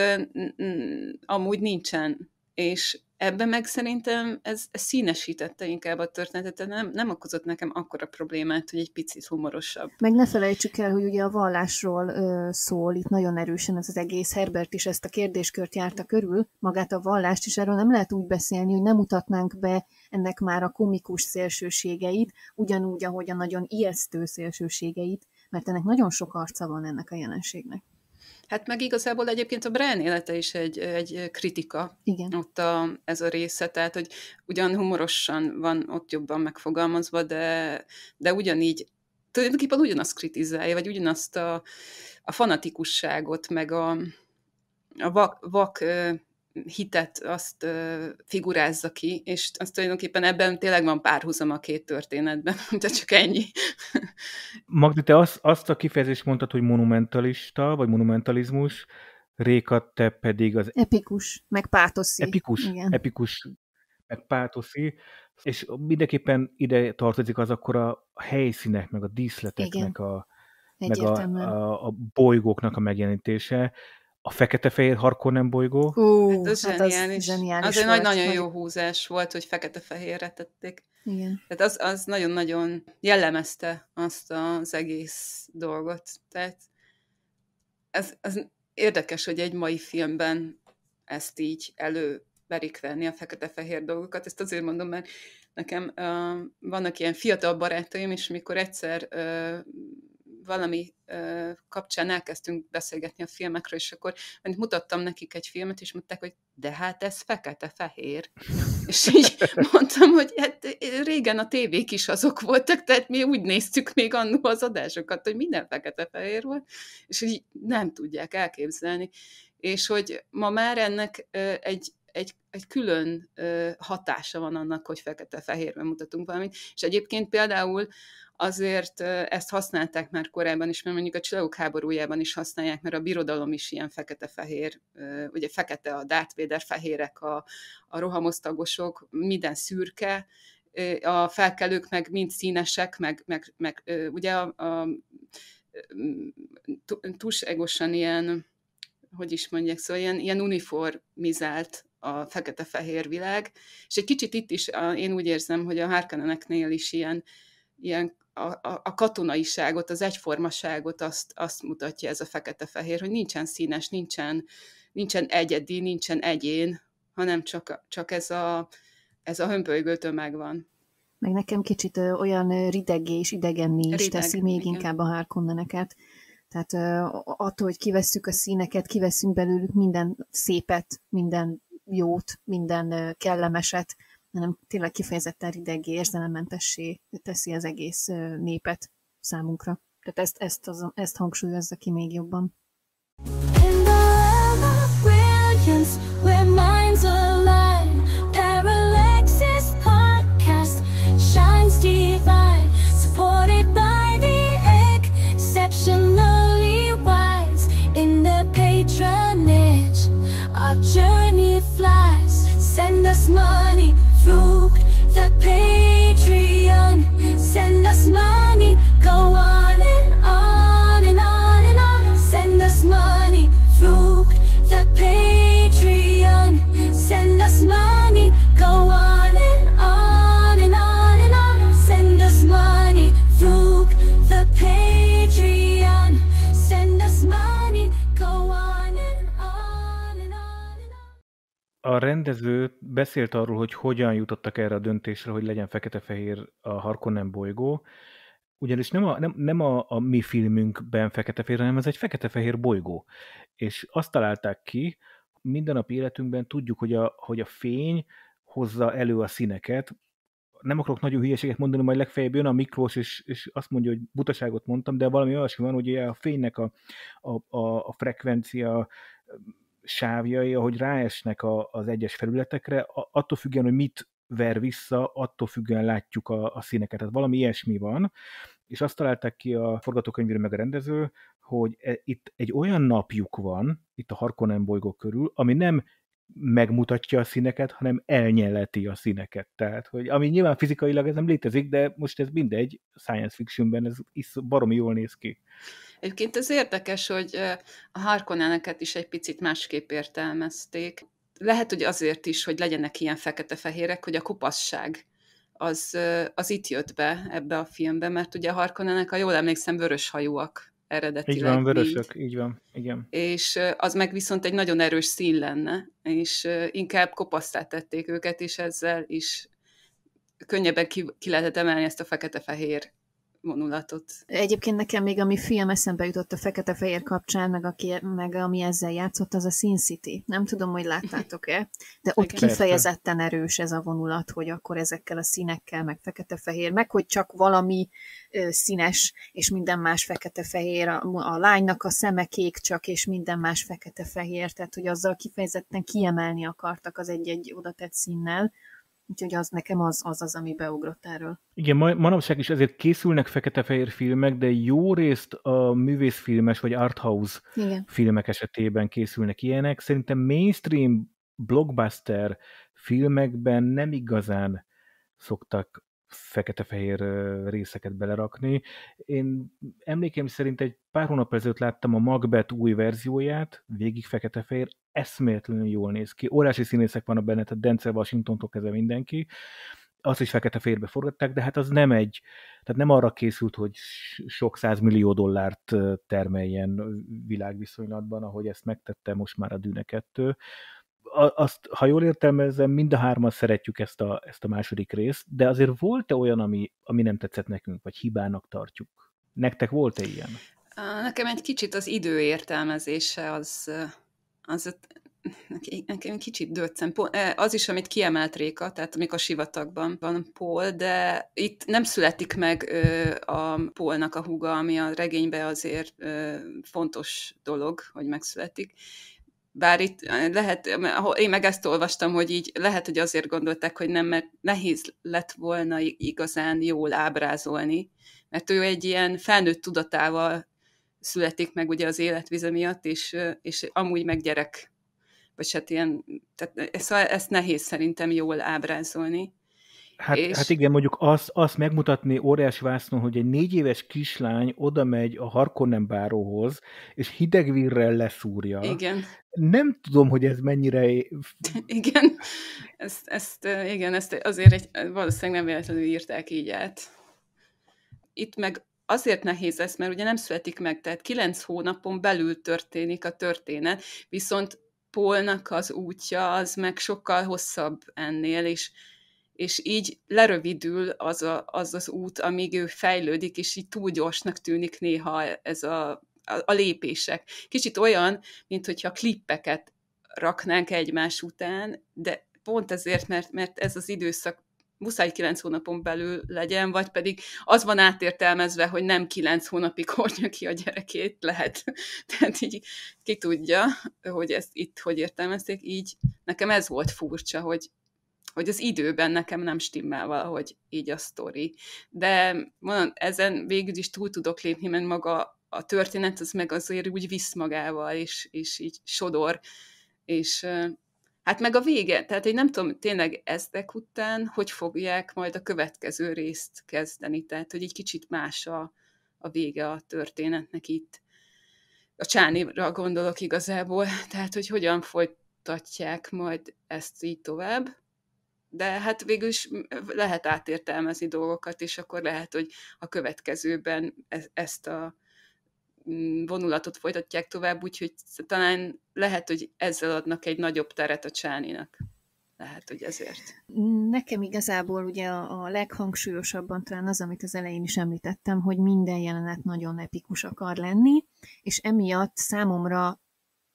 amúgy nincsen. És ebben meg szerintem ez, ez színesítette inkább a történetet, nem, nem okozott nekem akkora problémát, hogy egy picit humorosabb. Meg ne felejtsük el, hogy ugye a vallásról ö, szól itt nagyon erősen ez az egész. Herbert is ezt a kérdéskört járta körül, magát a vallást is, erről nem lehet úgy beszélni, hogy nem mutatnánk be ennek már a komikus szélsőségeit, ugyanúgy, ahogy a nagyon ijesztő szélsőségeit, mert ennek nagyon sok arca van ennek a jelenségnek. Hát meg igazából egyébként a Brian élete is egy, egy kritika. Igen. Ott a, ez a része, tehát hogy ugyan humorosan van ott jobban megfogalmazva, de, de ugyanígy tulajdonképpen ugyanazt kritizálja, vagy ugyanazt a, a fanatikusságot, meg a, a vak, vak hitet azt figurázza ki, és az tulajdonképpen ebben tényleg van párhuzam a két történetben, de csak ennyi. Magdi, te azt, azt a kifejezést mondtad, hogy monumentalista, vagy monumentalizmus, Réka, te pedig az... Epikus, meg pátoszi. Epikus, Igen. epikus, meg pátoszi, és mindenképpen ide tartozik az akkor a helyszínek, meg a díszleteknek Igen. a, meg a, a, a bolygóknak a megjelenítése a fekete-fehér Harkonnen bolygó. Hú, hát, hát az, hát zseniális. az zseniális. Az egy nagyon-nagyon jó húzás volt, hogy fekete-fehérre tették. Igen. Tehát az, az nagyon-nagyon jellemezte azt az egész dolgot. Tehát ez, ez érdekes, hogy egy mai filmben ezt így előverik venni a fekete-fehér dolgokat. Ezt azért mondom, mert nekem uh, vannak ilyen fiatal barátaim, és mikor egyszer uh, valami ö, kapcsán elkezdtünk beszélgetni a filmekről, és akkor mert mutattam nekik egy filmet, és mondták, hogy de hát ez fekete-fehér. és így mondtam, hogy hát régen a tévék is azok voltak, tehát mi úgy néztük még annó az adásokat, hogy minden fekete-fehér volt, és így nem tudják elképzelni. És hogy ma már ennek ö, egy, egy, egy külön ö, hatása van annak, hogy fekete-fehérben mutatunk valamit. És egyébként például azért ezt használták már korábban is, mert mondjuk a csillagok háborújában is használják, mert a birodalom is ilyen fekete-fehér, ugye fekete a Darth Vader, fehérek a, a rohamosztagosok, minden szürke, a felkelők meg mind színesek, meg, meg, meg ugye a, a túlságosan ilyen, hogy is mondják, szóval ilyen, ilyen uniformizált a fekete-fehér világ, és egy kicsit itt is a, én úgy érzem, hogy a Harkonneneknél is ilyen, ilyen a, a katonaiságot, az egyformaságot azt, azt mutatja ez a fekete-fehér, hogy nincsen színes, nincsen, nincsen egyedi, nincsen egyén, hanem csak, csak ez a, ez a hömpölygőtől megvan. Meg nekem kicsit olyan ridegé és idegenné is Rideg, teszi még igen. inkább a Harkonneneket. Tehát attól, hogy kivesszük a színeket, kiveszünk belőlük minden szépet, minden jót, minden kellemeset, hanem tényleg kifejezetten ridegé, érzelemmentessé teszi az egész népet számunkra. Tehát ezt, ezt, az, ezt hangsúlyozza ki még jobban. a rendező beszélt arról, hogy hogyan jutottak erre a döntésre, hogy legyen fekete-fehér a Harkonnen bolygó, ugyanis nem a, nem, nem a, a mi filmünkben fekete-fehér, hanem ez egy fekete-fehér bolygó. És azt találták ki, minden nap életünkben tudjuk, hogy a, hogy a fény hozza elő a színeket, nem akarok nagyon hülyeséget mondani, majd legfeljebb jön a Miklós, és, és azt mondja, hogy butaságot mondtam, de valami olyasmi van, hogy a fénynek a, a, a, a frekvencia sávjai, ahogy ráesnek a, az egyes felületekre, attól függően, hogy mit ver vissza, attól függően látjuk a, a színeket. Tehát valami ilyesmi van, és azt találták ki a forgatókönyvíró meg a rendező, hogy e, itt egy olyan napjuk van, itt a Harkonnen bolygó körül, ami nem megmutatja a színeket, hanem elnyeleti a színeket. Tehát, hogy ami nyilván fizikailag ez nem létezik, de most ez mindegy, science fictionben ez is baromi jól néz ki. Egyébként ez érdekes, hogy a Harkonneneket is egy picit másképp értelmezték. Lehet, hogy azért is, hogy legyenek ilyen fekete-fehérek, hogy a kupasság az, az itt jött be ebbe a filmbe, mert ugye a Harkonnenek, ha jól emlékszem, vöröshajúak eredetileg. Így van, vörösök, így. így van, igen. És az meg viszont egy nagyon erős szín lenne, és inkább kopasztát tették őket, és ezzel is könnyebben ki, ki lehetett emelni ezt a fekete-fehér vonulatot. Egyébként nekem még ami film eszembe jutott a fekete-fehér kapcsán, meg, aki, meg ami ezzel játszott, az a Sin City. Nem tudom, hogy láttátok-e, de ott Igen. kifejezetten erős ez a vonulat, hogy akkor ezekkel a színekkel, meg fekete-fehér, meg hogy csak valami ö, színes, és minden más fekete-fehér, a, a lánynak a szeme kék csak, és minden más fekete-fehér, tehát hogy azzal kifejezetten kiemelni akartak az egy-egy odatett színnel. Úgyhogy az nekem az az, az ami beugrott erről. Igen, ma, manapság is ezért készülnek fekete-fehér filmek, de jó részt a művészfilmes vagy arthouse Igen. filmek esetében készülnek ilyenek. Szerintem mainstream blockbuster filmekben nem igazán szoktak fekete-fehér részeket belerakni. Én emlékeim szerint egy pár hónap ezelőtt láttam a Macbeth új verzióját, végig fekete-fehér, eszméletlenül jól néz ki. Órási színészek vannak benne, tehát Denzel Washington kezdve mindenki. Azt is fekete-férbe forgatták, de hát az nem egy, tehát nem arra készült, hogy sok százmillió dollárt termeljen világviszonylatban, ahogy ezt megtette most már a Dűne 2 azt, ha jól értelmezem, mind a hárman szeretjük ezt a, ezt a második részt, de azért volt-e olyan, ami, ami nem tetszett nekünk, vagy hibának tartjuk? Nektek volt-e ilyen? Nekem egy kicsit az idő értelmezése az az nekem kicsit döccen. Eh, az is, amit kiemelt Réka, tehát amik a sivatagban van Pól, de itt nem születik meg a Pólnak a húga, ami a regényben azért fontos dolog, hogy megszületik. Bár itt eh, lehet, én meg ezt olvastam, hogy így lehet, hogy azért gondolták, hogy nem, mert nehéz lett volna igazán jól ábrázolni, mert ő egy ilyen felnőtt tudatával születik meg ugye az életvize miatt, és, és amúgy meg gyerek. Vagy hát ilyen, tehát ezt, szóval ezt nehéz szerintem jól ábrázolni. Hát, és... hát igen, mondjuk azt, azt megmutatni óriás vásznon, hogy egy négy éves kislány oda megy a Harkonnen báróhoz, és hidegvírrel leszúrja. Igen. Nem tudom, hogy ez mennyire... igen, ezt, ezt, igen, ezt azért egy, valószínűleg nem véletlenül írták így át. Itt meg azért nehéz ez, mert ugye nem születik meg, tehát kilenc hónapon belül történik a történet, viszont Polnak az útja az meg sokkal hosszabb ennél, és, és így lerövidül az, a, az az út, amíg ő fejlődik, és így túl gyorsnak tűnik néha ez a, a, a lépések. Kicsit olyan, mint hogyha klippeket raknánk egymás után, de pont ezért, mert, mert ez az időszak muszáj kilenc hónapon belül legyen, vagy pedig az van átértelmezve, hogy nem kilenc hónapig hordja ki a gyerekét, lehet. Tehát így ki tudja, hogy ezt itt hogy értelmezték, így nekem ez volt furcsa, hogy, hogy az időben nekem nem stimmel valahogy így a sztori. De mondom, ezen végül is túl tudok lépni, mert maga a történet az meg azért úgy visz magával, és, és így sodor, és Hát meg a vége, tehát én nem tudom tényleg ezek után, hogy fogják majd a következő részt kezdeni, tehát hogy egy kicsit más a, a vége a történetnek itt. A Csánira gondolok igazából, tehát hogy hogyan folytatják majd ezt így tovább, de hát végül is lehet átértelmezni dolgokat, és akkor lehet, hogy a következőben e, ezt a Mm, vonulatot folytatják tovább, úgyhogy talán lehet, hogy ezzel adnak egy nagyobb teret a Csáninak. Lehet, hogy ezért. Nekem igazából ugye a, leghangsúlyosabban talán az, amit az elején is említettem, hogy minden jelenet nagyon epikus akar lenni, és emiatt számomra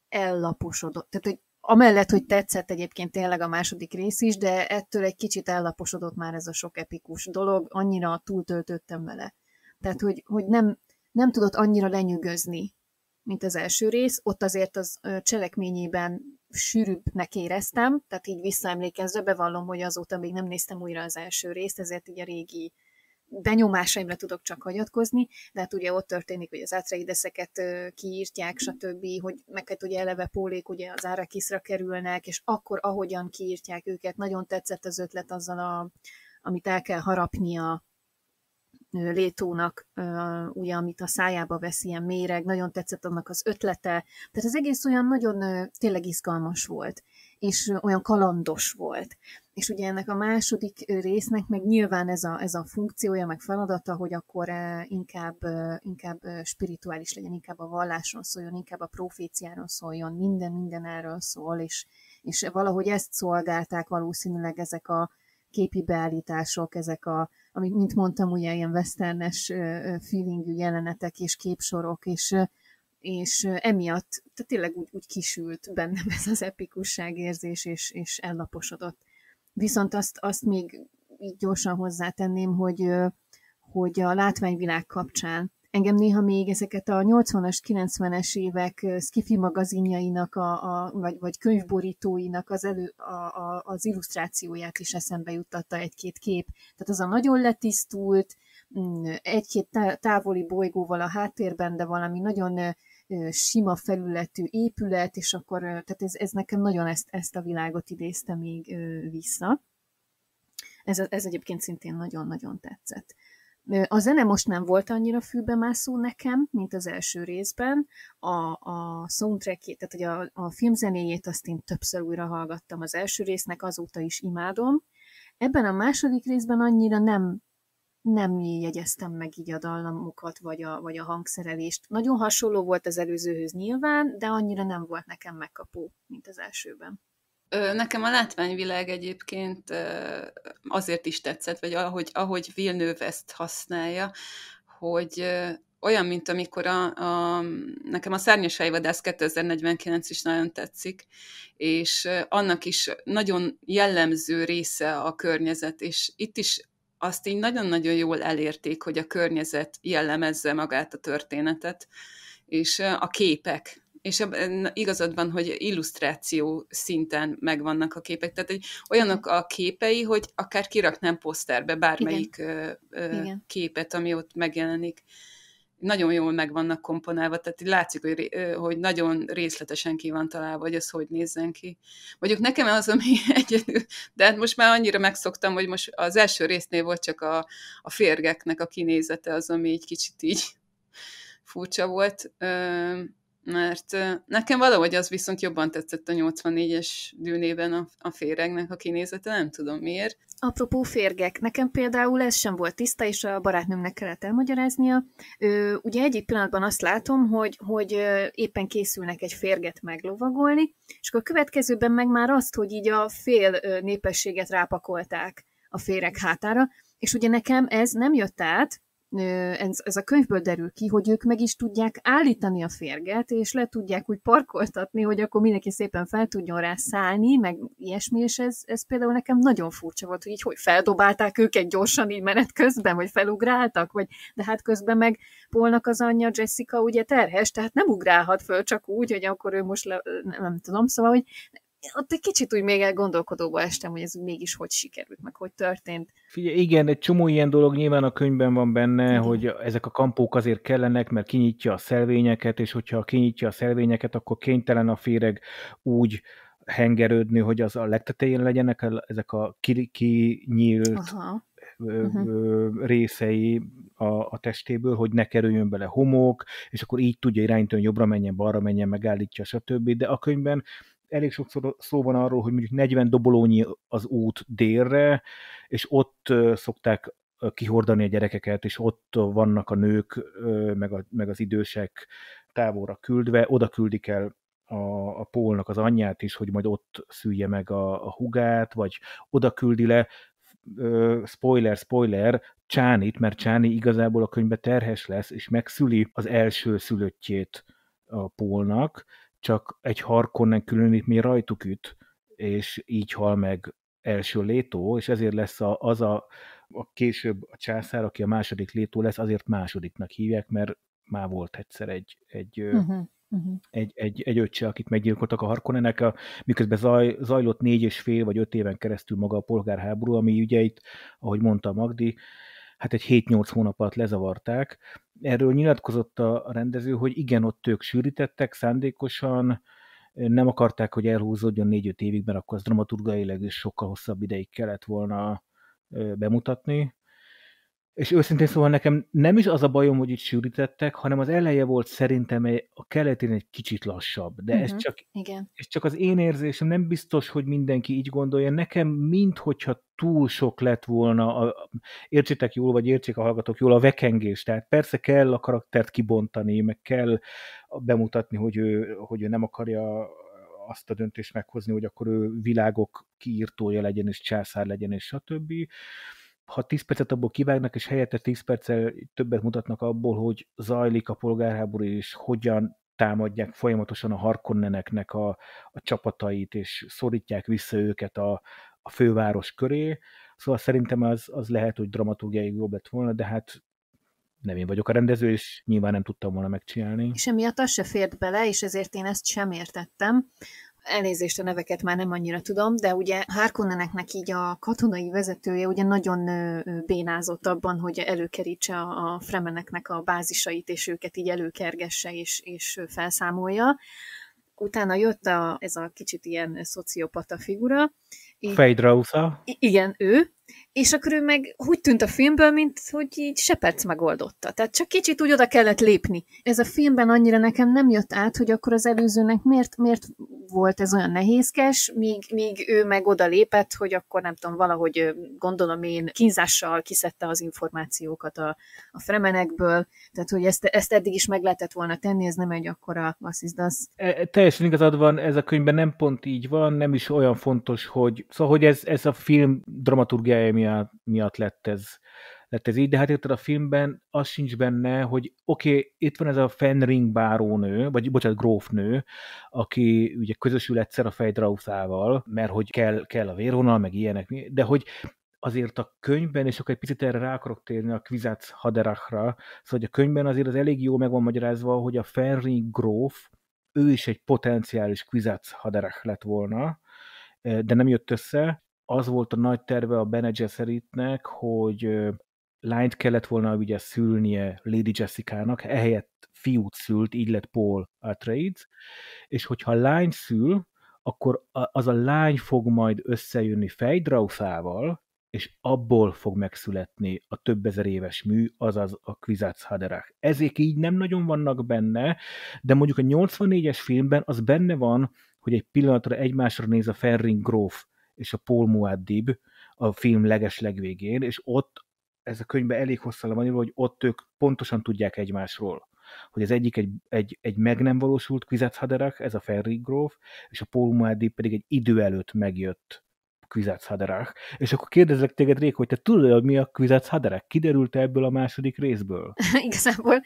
ellaposodott. Tehát, hogy amellett, hogy tetszett egyébként tényleg a második rész is, de ettől egy kicsit ellaposodott már ez a sok epikus dolog, annyira túltöltöttem vele. Tehát, hogy, hogy nem, nem tudott annyira lenyűgözni, mint az első rész. Ott azért az cselekményében sűrűbbnek éreztem, tehát így visszaemlékezve bevallom, hogy azóta még nem néztem újra az első részt, ezért így a régi benyomásaimra tudok csak hagyatkozni, de hát ugye ott történik, hogy az átreideszeket kiírtják, stb., hogy meg hát ugye eleve pólék ugye az árakiszra kerülnek, és akkor ahogyan kiírtják őket, nagyon tetszett az ötlet azzal, a, amit el kell harapnia létónak, ugye, amit a szájába vesz, ilyen méreg, nagyon tetszett annak az ötlete, tehát az egész olyan nagyon tényleg izgalmas volt, és olyan kalandos volt. És ugye ennek a második résznek meg nyilván ez a, ez a funkciója, meg feladata, hogy akkor inkább, inkább spirituális legyen, inkább a vallásról szóljon, inkább a proféciáról szóljon, minden minden erről szól, és, és valahogy ezt szolgálták valószínűleg ezek a képi beállítások, ezek a, amit mint mondtam, ugye ilyen westernes feelingű jelenetek és képsorok, és, és emiatt tehát tényleg úgy, úgy kisült bennem ez az epikusság érzés, és, és ellaposodott. Viszont azt, azt még így gyorsan hozzátenném, hogy, hogy a látványvilág kapcsán engem néha még ezeket a 80-as, 90-es évek skifi magazinjainak, a, a, vagy, vagy könyvborítóinak az, elő, a, a, az illusztrációját is eszembe juttatta egy-két kép. Tehát az a nagyon letisztult, mm, egy-két távoli bolygóval a háttérben, de valami nagyon sima felületű épület, és akkor, tehát ez, ez nekem nagyon ezt, ezt a világot idézte még vissza. Ez, ez egyébként szintén nagyon-nagyon tetszett. A zene most nem volt annyira fülbemászó nekem, mint az első részben. A, a soundtrackjét, tehát hogy a, a filmzenéjét azt én többször újra hallgattam az első résznek, azóta is imádom. Ebben a második részben annyira nem nem jegyeztem meg így a dallamokat, vagy a, vagy a hangszerelést. Nagyon hasonló volt az előzőhöz nyilván, de annyira nem volt nekem megkapó, mint az elsőben. Nekem a látványvilág egyébként azért is tetszett, vagy ahogy, ahogy Villeneuve ezt használja, hogy olyan, mint amikor a, a nekem a Szárnyas Fejvadász 2049 is nagyon tetszik, és annak is nagyon jellemző része a környezet, és itt is azt így nagyon-nagyon jól elérték, hogy a környezet jellemezze magát a történetet, és a képek, és eh, igazad van, hogy illusztráció szinten megvannak a képek. Tehát hogy olyanok a képei, hogy akár kiraknám poszterbe bármelyik Igen. Ö, ö, Igen. képet, ami ott megjelenik. Nagyon jól meg vannak komponálva, tehát látszik, hogy, hogy nagyon részletesen ki van találva, hogy ez hogy nézzen ki. Mondjuk nekem az, ami egyedül, de hát most már annyira megszoktam, hogy most az első résznél volt csak a, a férgeknek a kinézete az, ami egy kicsit így furcsa volt mert nekem valahogy az viszont jobban tetszett a 84-es dűnében a, a féregnek a kinézete, nem tudom miért. Apropó férgek, nekem például ez sem volt tiszta, és a barátnőmnek kellett elmagyaráznia. Ö, ugye egyik pillanatban azt látom, hogy, hogy éppen készülnek egy férget meglovagolni, és akkor a következőben meg már azt, hogy így a fél népességet rápakolták a féreg hátára, és ugye nekem ez nem jött át, ez, ez a könyvből derül ki, hogy ők meg is tudják állítani a férget, és le tudják úgy parkoltatni, hogy akkor mindenki szépen fel tudjon rá szállni, meg ilyesmi, és ez, ez például nekem nagyon furcsa volt, hogy így hogy feldobálták őket gyorsan így menet közben, vagy felugráltak, vagy de hát közben meg Polnak az anyja Jessica ugye terhes, tehát nem ugrálhat föl csak úgy, hogy akkor ő most le, nem, nem tudom, szóval, hogy ott egy kicsit úgy még elgondolkodóba estem, hogy ez mégis hogy sikerült, meg hogy történt. Figyelj, igen, egy csomó ilyen dolog nyilván a könyvben van benne, igen. hogy ezek a kampók azért kellenek, mert kinyitja a szelvényeket, és hogyha kinyitja a szelvényeket, akkor kénytelen a féreg úgy hengerődni, hogy az a legtetején legyenek ezek a kinyílt ki Uh-huh. Mhm. részei a, a testéből, hogy ne kerüljön bele homok, és akkor így tudja irányítani, hogy jobbra menjen, balra menjen, megállítja, stb. De a könyvben elég sokszor szó van arról, hogy mondjuk 40 dobolónyi az út délre, és ott szokták kihordani a gyerekeket, és ott vannak a nők, meg, a, meg az idősek távolra küldve, oda küldik el a, a pólnak az anyját is, hogy majd ott szülje meg a, a hugát, vagy oda küldi le, spoiler, spoiler, Csánit, mert Csáni igazából a könyvbe terhes lesz, és megszüli az első szülöttjét a pólnak, csak egy harkonnen különít, mi rajtuk üt, és így hal meg első létó, és ezért lesz a, az a, a később a császár, aki a második létó lesz, azért másodiknak hívják, mert már volt egyszer egy, egy uh-huh. Uh-huh. Egy, egy, egy öccse, akit meggyilkoltak a Harkonnenek, a, miközben zaj, zajlott négy és fél vagy öt éven keresztül maga a polgárháború, ami ugye itt, ahogy mondta Magdi, hát egy 7-8 hónap alatt lezavarták. Erről nyilatkozott a rendező, hogy igen, ott ők sűrítettek szándékosan, nem akarták, hogy elhúzódjon 4-5 évig, mert akkor az dramaturgailag is sokkal hosszabb ideig kellett volna bemutatni, és őszintén szóval nekem nem is az a bajom, hogy itt sűrítettek, hanem az eleje volt szerintem a keletén egy kicsit lassabb. De uh-huh. ez, mhm, csak, Igen. ez csak az én érzésem, nem biztos, hogy mindenki így gondolja. Nekem minthogyha túl sok lett volna, a, értsétek jól, vagy értsék a hallgatók jól, a vekengés. Tehát persze kell a karaktert kibontani, meg kell bemutatni, hogy ő, hogy ő nem akarja azt a döntést meghozni, hogy akkor ő világok kiírtója legyen, és császár legyen, és stb ha 10 percet abból kivágnak, és helyette 10 perccel többet mutatnak abból, hogy zajlik a polgárháború, és hogyan támadják folyamatosan a Harkonneneknek a, a csapatait, és szorítják vissza őket a, a főváros köré. Szóval szerintem az, az lehet, hogy dramaturgiai jobb lett volna, de hát nem én vagyok a rendező, és nyilván nem tudtam volna megcsinálni. És emiatt az se fért bele, és ezért én ezt sem értettem, elnézést a neveket már nem annyira tudom, de ugye Harkonneneknek így a katonai vezetője ugye nagyon bénázott abban, hogy előkerítse a, Fremeneknek a bázisait, és őket így előkergesse és, és felszámolja. Utána jött a, ez a kicsit ilyen szociopata figura. Fejdrausza. Igen, ő, és akkor ő meg úgy tűnt a filmből, mint hogy így perc megoldotta. Tehát csak kicsit úgy oda kellett lépni. Ez a filmben annyira nekem nem jött át, hogy akkor az előzőnek miért, miért volt ez olyan nehézkes, míg, míg ő meg oda lépett, hogy akkor nem tudom, valahogy gondolom én kínzással kiszedte az információkat a, a fremenekből, tehát hogy ezt, ezt eddig is meg lehetett volna tenni, ez nem egy akkora masszizdasz. E, e, teljesen igazad van, ez a könyvben nem pont így van, nem is olyan fontos, hogy, szóval, hogy ez, ez a film dramaturgia dramaturgiája miatt, miatt lett ez lett ez így, de hát érted a filmben az sincs benne, hogy oké, okay, itt van ez a Fenring bárónő, vagy bocsánat, grófnő, aki ugye közösül egyszer a fejdrauszával, mert hogy kell, kell a vérvonal, meg ilyenek, de hogy azért a könyvben, és akkor egy picit erre rá akarok térni a Kvizac Haderachra, szóval hogy a könyvben azért az elég jó meg van magyarázva, hogy a Fenring gróf, ő is egy potenciális Kvizac Haderach lett volna, de nem jött össze, az volt a nagy terve a Bene Gesseritnek, hogy lányt kellett volna ugye szülnie Lady Jessica-nak, ehelyett fiút szült, így lett Paul Atreides, és hogyha lány szül, akkor az a lány fog majd összejönni Fejdrauszával, és abból fog megszületni a több ezer éves mű, azaz a Kvizac Haderach. Ezek így nem nagyon vannak benne, de mondjuk a 84-es filmben az benne van, hogy egy pillanatra egymásra néz a Ferring gróf és a Paul Muaddib a film leges legvégén, és ott ez a könyvben elég hosszal van írva, hogy ott ők pontosan tudják egymásról hogy az egyik egy, egy, egy meg nem valósult Kvizac Haderach, ez a Ferri gróf, és a Paul Muaddi pedig egy idő előtt megjött Kvizac Haderach. És akkor kérdezlek téged, Rék, hogy te tudod, hogy mi a Kvizac Haderach? Kiderült ebből a második részből? Igazából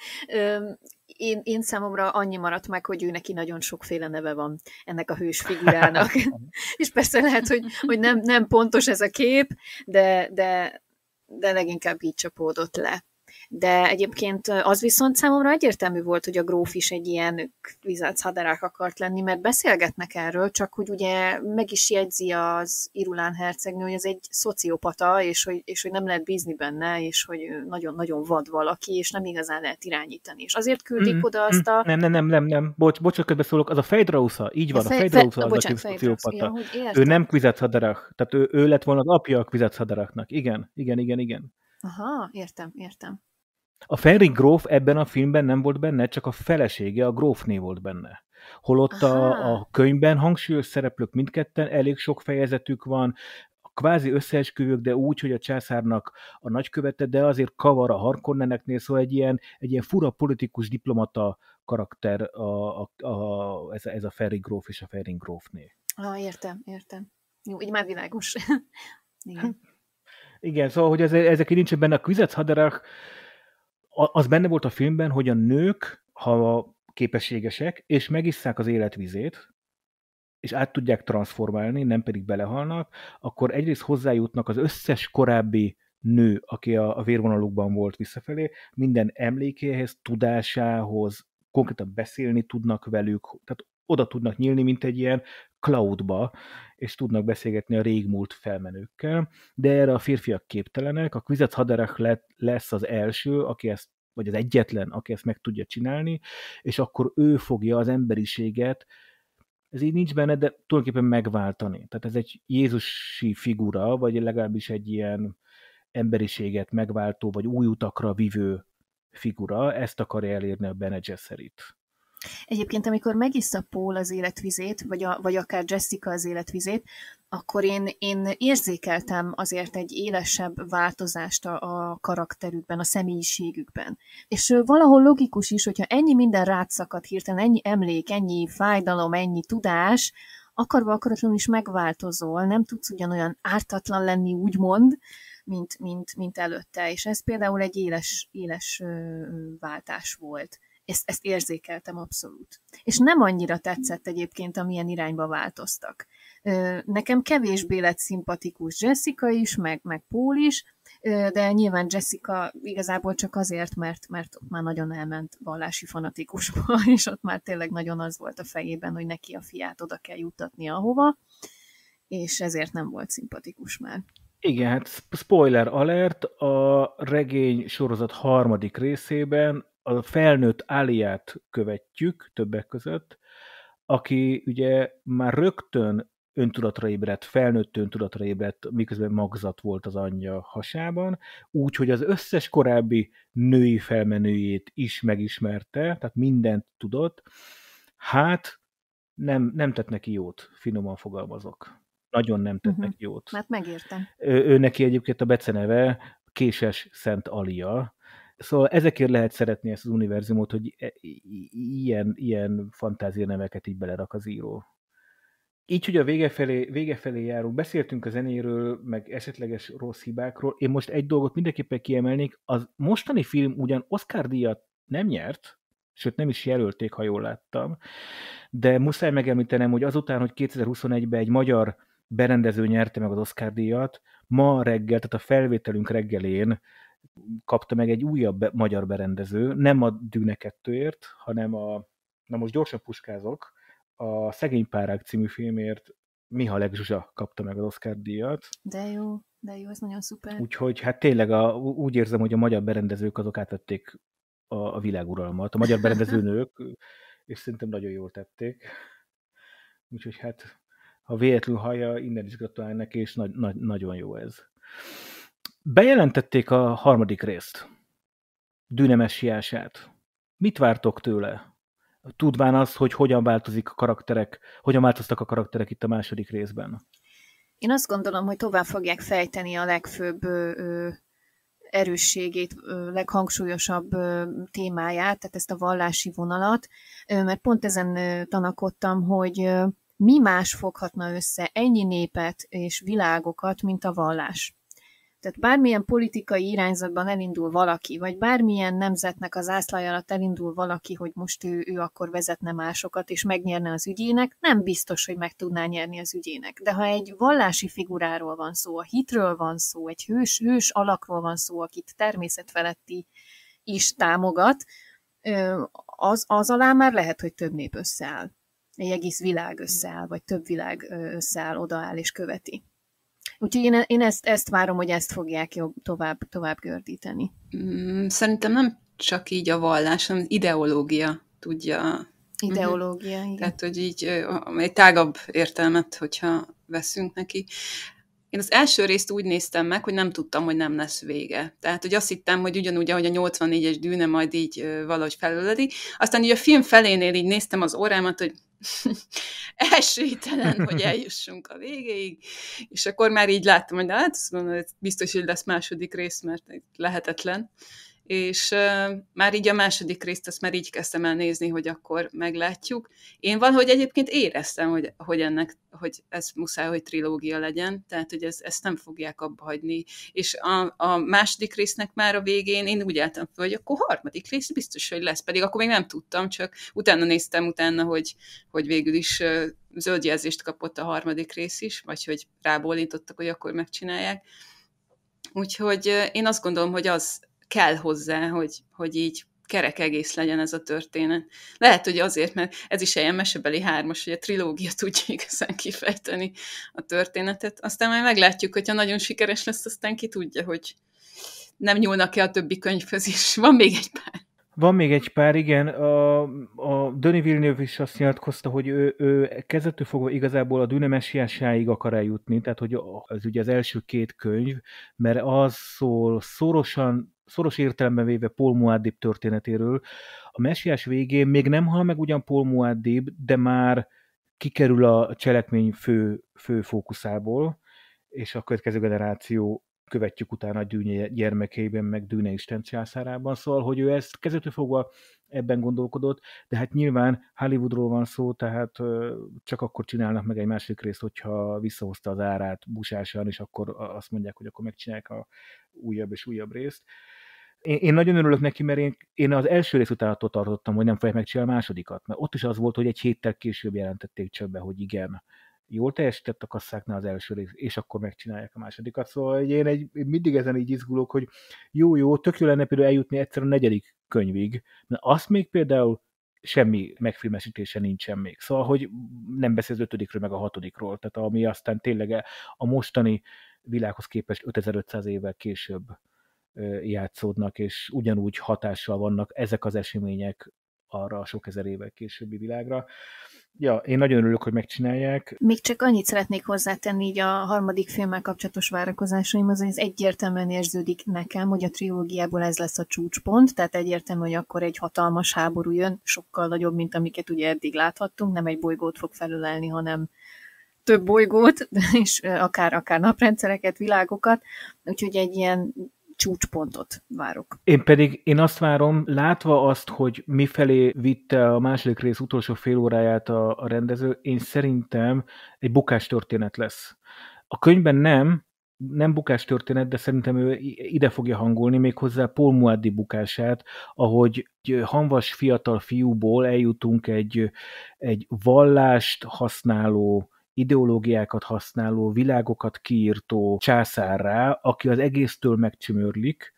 én, én számomra annyi maradt meg, hogy ő neki nagyon sokféle neve van ennek a hős figurának. és persze lehet, hogy, hogy nem, nem pontos ez a kép, de, de, de leginkább így csapódott le. De egyébként az viszont számomra egyértelmű volt, hogy a gróf is egy ilyen vizelc haderák akart lenni, mert beszélgetnek erről, csak hogy ugye meg is jegyzi az Irulán hercegnő, hogy ez egy szociopata, és hogy, és hogy nem lehet bízni benne, és hogy nagyon-nagyon vad valaki, és nem igazán lehet irányítani. És azért küldik mm, oda mm. azt a... Nem, nem, nem, nem, nem. Bocs, bocs, szólok, az a Fejdrausza, így van, a, fej, a Fejdrausza az, bocsánat, a szociopata. ő nem Kvizet haderák, tehát ő, ő lett volna az apja a Kvizet Igen, igen, igen, igen. Aha, értem, értem. A Fenrik gróf ebben a filmben nem volt benne, csak a felesége, a grófné volt benne. Holott a, a könyvben hangsúlyos szereplők mindketten, elég sok fejezetük van, kvázi összeesküvők, de úgy, hogy a császárnak a nagykövete, de azért kavar a harkonneneknél, szóval egy ilyen, egy ilyen fura politikus diplomata karakter a, a, a, ez, a, ez a Ferry gróf és a Ferry grófné. Ah, értem, értem. Jó, így már világos. Igen. Igen, szóval, hogy ezek nincsen nincs benne a Quizetz az benne volt a filmben, hogy a nők, ha képességesek, és megisszák az életvizét, és át tudják transformálni, nem pedig belehalnak, akkor egyrészt hozzájutnak az összes korábbi nő, aki a, a vérvonalukban volt visszafelé, minden emlékéhez, tudásához, konkrétan beszélni tudnak velük, tehát oda tudnak nyílni, mint egy ilyen cloudba, és tudnak beszélgetni a régmúlt felmenőkkel, de erre a férfiak képtelenek, a Kvizet Haderach lesz az első, aki ezt vagy az egyetlen, aki ezt meg tudja csinálni, és akkor ő fogja az emberiséget, ez így nincs benne, de tulajdonképpen megváltani. Tehát ez egy Jézusi figura, vagy legalábbis egy ilyen emberiséget megváltó, vagy új utakra vivő figura, ezt akarja elérni a Bene Gesserit. Egyébként, amikor megissza Paul az életvizét, vagy, a, vagy akár Jessica az életvizét, akkor én, én érzékeltem azért egy élesebb változást a, a karakterükben, a személyiségükben. És valahol logikus is, hogyha ennyi minden rátszakad hirtelen, ennyi emlék, ennyi fájdalom, ennyi tudás, akarva akaratlanul is megváltozol, nem tudsz ugyanolyan ártatlan lenni, úgymond, mint, mint, mint előtte. És ez például egy éles, éles váltás volt ezt, ezt érzékeltem abszolút. És nem annyira tetszett egyébként, amilyen irányba változtak. Nekem kevésbé lett szimpatikus Jessica is, meg, meg Paul is, de nyilván Jessica igazából csak azért, mert, mert ott már nagyon elment vallási fanatikusba, és ott már tényleg nagyon az volt a fejében, hogy neki a fiát oda kell juttatni ahova, és ezért nem volt szimpatikus már. Igen, hát spoiler alert, a regény sorozat harmadik részében a felnőtt Aliát követjük többek között, aki ugye már rögtön öntudatra ébredt, felnőtt öntudatra ébredt, miközben magzat volt az anyja hasában, úgyhogy az összes korábbi női felmenőjét is megismerte, tehát mindent tudott. Hát nem, nem tett neki jót, finoman fogalmazok. Nagyon nem tett uh-huh. neki jót. Mert hát megértem. Ő, ő neki egyébként a beceneve Késes Szent Alia, Szóval ezekért lehet szeretni ezt az univerzumot, hogy e, ilyen, ilyen fantázianeveket így belerak az író. Így, hogy a vége felé, vége felé járunk, beszéltünk a zenéről, meg esetleges rossz hibákról. Én most egy dolgot mindenképpen kiemelnék, az mostani film ugyan Oscar díjat nem nyert, sőt nem is jelölték, ha jól láttam, de muszáj megemlítenem, hogy azután, hogy 2021-ben egy magyar berendező nyerte meg az Oscar díjat, ma reggel, tehát a felvételünk reggelén kapta meg egy újabb be, magyar berendező, nem a Dűne 2 hanem a, na most gyorsan puskázok, a Szegény Párák című filmért Mihalek Zsuzsa kapta meg az Oscar díjat. De jó, de jó, ez nagyon szuper. Úgyhogy hát tényleg a, úgy érzem, hogy a magyar berendezők azok átvették a, a világuralmat. A magyar berendezőnők, és szerintem nagyon jól tették. Úgyhogy hát, ha véletlenül hallja, innen is gratulálnak, és na, nagy, nagyon jó ez. Bejelentették a harmadik részt, Dűne Mit vártok tőle? Tudván az, hogy hogyan változik a karakterek, hogyan változtak a karakterek itt a második részben. Én azt gondolom, hogy tovább fogják fejteni a legfőbb ö, erősségét, leghangsúlyosabb témáját, tehát ezt a vallási vonalat, mert pont ezen tanakodtam, hogy mi más foghatna össze ennyi népet és világokat, mint a vallás. Tehát bármilyen politikai irányzatban elindul valaki, vagy bármilyen nemzetnek az ászlaja alatt elindul valaki, hogy most ő, ő akkor vezetne másokat, és megnyerne az ügyének, nem biztos, hogy meg tudná nyerni az ügyének. De ha egy vallási figuráról van szó, a hitről van szó, egy hős, hős alakról van szó, akit természetfeletti is támogat, az, az alá már lehet, hogy több nép összeáll. Egy egész világ összeáll, vagy több világ összeáll, odaáll és követi. Úgyhogy én, e-, én ezt, ezt várom, hogy ezt fogják jobb, tovább, tovább gördíteni. Mm, szerintem nem csak így a vallás, hanem ideológia tudja ideológia. uh-huh. Igen. Tehát, hogy így egy tágabb értelmet, hogyha veszünk neki. Én az első részt úgy néztem meg, hogy nem tudtam, hogy nem lesz vége. Tehát, hogy azt hittem, hogy ugyanúgy, ahogy a 84-es dűne majd így valahogy felüledi. Aztán így a film felénél így néztem az órámat, hogy esélytelen, hogy eljussunk a végéig, és akkor már így láttam, hogy hát biztos, hogy lesz második rész, mert lehetetlen és már így a második részt azt már így kezdtem el nézni, hogy akkor meglátjuk. Én valahogy egyébként éreztem, hogy, hogy ennek, hogy ez muszáj, hogy trilógia legyen, tehát hogy ez, ezt nem fogják abba hagyni. És a, a második résznek már a végén én úgy álltam fel, hogy akkor harmadik rész biztos, hogy lesz, pedig akkor még nem tudtam, csak utána néztem utána, hogy, hogy végül is zöldjelzést kapott a harmadik rész is, vagy hogy rábólintottak, hogy akkor megcsinálják. Úgyhogy én azt gondolom, hogy az, kell hozzá, hogy, hogy így kerek egész legyen ez a történet. Lehet, hogy azért, mert ez is ilyen mesebeli hármas, hogy a trilógia tudja igazán kifejteni a történetet. Aztán majd meglátjuk, hogyha nagyon sikeres lesz, aztán ki tudja, hogy nem nyúlnak-e a többi könyvhöz is. Van még egy pár. Van még egy pár, igen. A, a Döni Villeneuve is azt nyilatkozta, hogy ő, ő kezdettől fogva igazából a Dune messiásáig akar eljutni, tehát hogy az ugye az első két könyv, mert az szól szorosan szoros értelemben véve Paul Muadib történetéről. A messiás végén még nem hal meg ugyan Paul Muadib, de már kikerül a cselekmény fő, fő fókuszából, és a következő generáció követjük utána a dűnye gyermekeiben, meg Dűne Isten császárában, szóval, hogy ő ezt kezdetől fogva ebben gondolkodott, de hát nyilván Hollywoodról van szó, tehát csak akkor csinálnak meg egy másik részt, hogyha visszahozta az árát busásan, és akkor azt mondják, hogy akkor megcsinálják a újabb és újabb részt. Én, én nagyon örülök neki, mert én, én az első rész után attól tartottam, hogy nem fogják megcsinálni a másodikat, mert ott is az volt, hogy egy héttel később jelentették csak be, hogy igen, jól teljesített a kasszáknál az első és akkor megcsinálják a másodikat. Szóval én egy, én mindig ezen így izgulok, hogy jó-jó, tök jó lenne például eljutni egyszer a negyedik könyvig, mert azt még például semmi megfilmesítése nincsen még. Szóval, hogy nem beszél az ötödikről, meg a hatodikról, tehát ami aztán tényleg a mostani világhoz képest 5500 évvel később játszódnak, és ugyanúgy hatással vannak ezek az események arra a sok ezer évvel későbbi világra ja, én nagyon örülök, hogy megcsinálják. Még csak annyit szeretnék hozzátenni így a harmadik filmmel kapcsolatos várakozásaim, az, hogy ez egyértelműen érződik nekem, hogy a trilógiából ez lesz a csúcspont, tehát egyértelmű, hogy akkor egy hatalmas háború jön, sokkal nagyobb, mint amiket ugye eddig láthattunk, nem egy bolygót fog felülelni, hanem több bolygót, és akár, akár naprendszereket, világokat, úgyhogy egy ilyen csúcspontot várok. Én pedig én azt várom, látva azt, hogy mifelé vitte a második rész utolsó fél óráját a, a rendező, én szerintem egy bukás történet lesz. A könyvben nem, nem bukás történet, de szerintem ő ide fogja hangolni még hozzá Paul Muaddi bukását, ahogy egy hanvas fiatal fiúból eljutunk egy, egy vallást használó ideológiákat használó, világokat kiírtó császárrá, aki az egésztől megcsömörlik,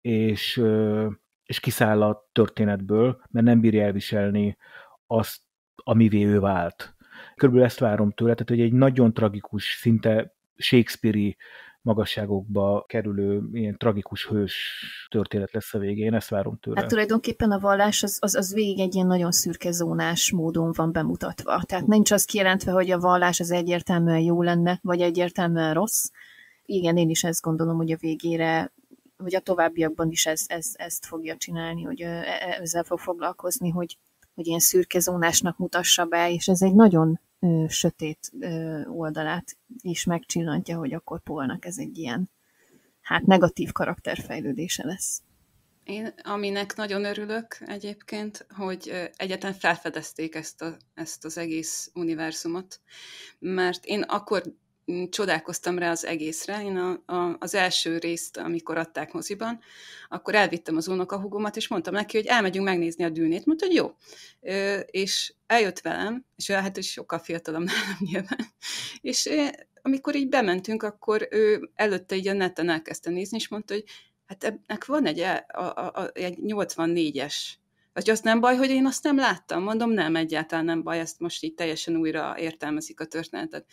és, és kiszáll a történetből, mert nem bírja elviselni azt, amivé ő vált. Körülbelül ezt várom tőle, tehát hogy egy nagyon tragikus, szinte shakespeare magasságokba kerülő ilyen tragikus hős történet lesz a végén, ezt várom tőle. Hát tulajdonképpen a vallás az, az, az végig egy ilyen nagyon szürke zónás módon van bemutatva. Tehát nincs az kijelentve, hogy a vallás az egyértelműen jó lenne, vagy egyértelműen rossz. Igen, én is ezt gondolom, hogy a végére vagy a továbbiakban is ez, ez, ezt fogja csinálni, hogy e, e, ezzel fog foglalkozni, hogy, hogy ilyen szürke zónásnak mutassa be, és ez egy nagyon ö, sötét ö, oldalát is megcsillantja, hogy akkor Polnak ez egy ilyen hát negatív karakterfejlődése lesz. Én aminek nagyon örülök egyébként, hogy egyetlen felfedezték ezt, a, ezt az egész univerzumot, mert én akkor csodálkoztam rá az egészre. Én a, a, az első részt, amikor adták moziban, akkor elvittem az unokahúgomat, és mondtam neki, hogy elmegyünk megnézni a dűnét. Mondta, hogy jó. Ö, és eljött velem, és ő hát is sokkal fiatalabb nálam nyilván, és amikor így bementünk, akkor ő előtte így a neten elkezdte nézni, és mondta, hogy hát ennek van egy, e, a, a, a, egy 84-es vagy azt nem baj, hogy én azt nem láttam? Mondom, nem, egyáltalán nem baj, ezt most így teljesen újra értelmezik a történetet.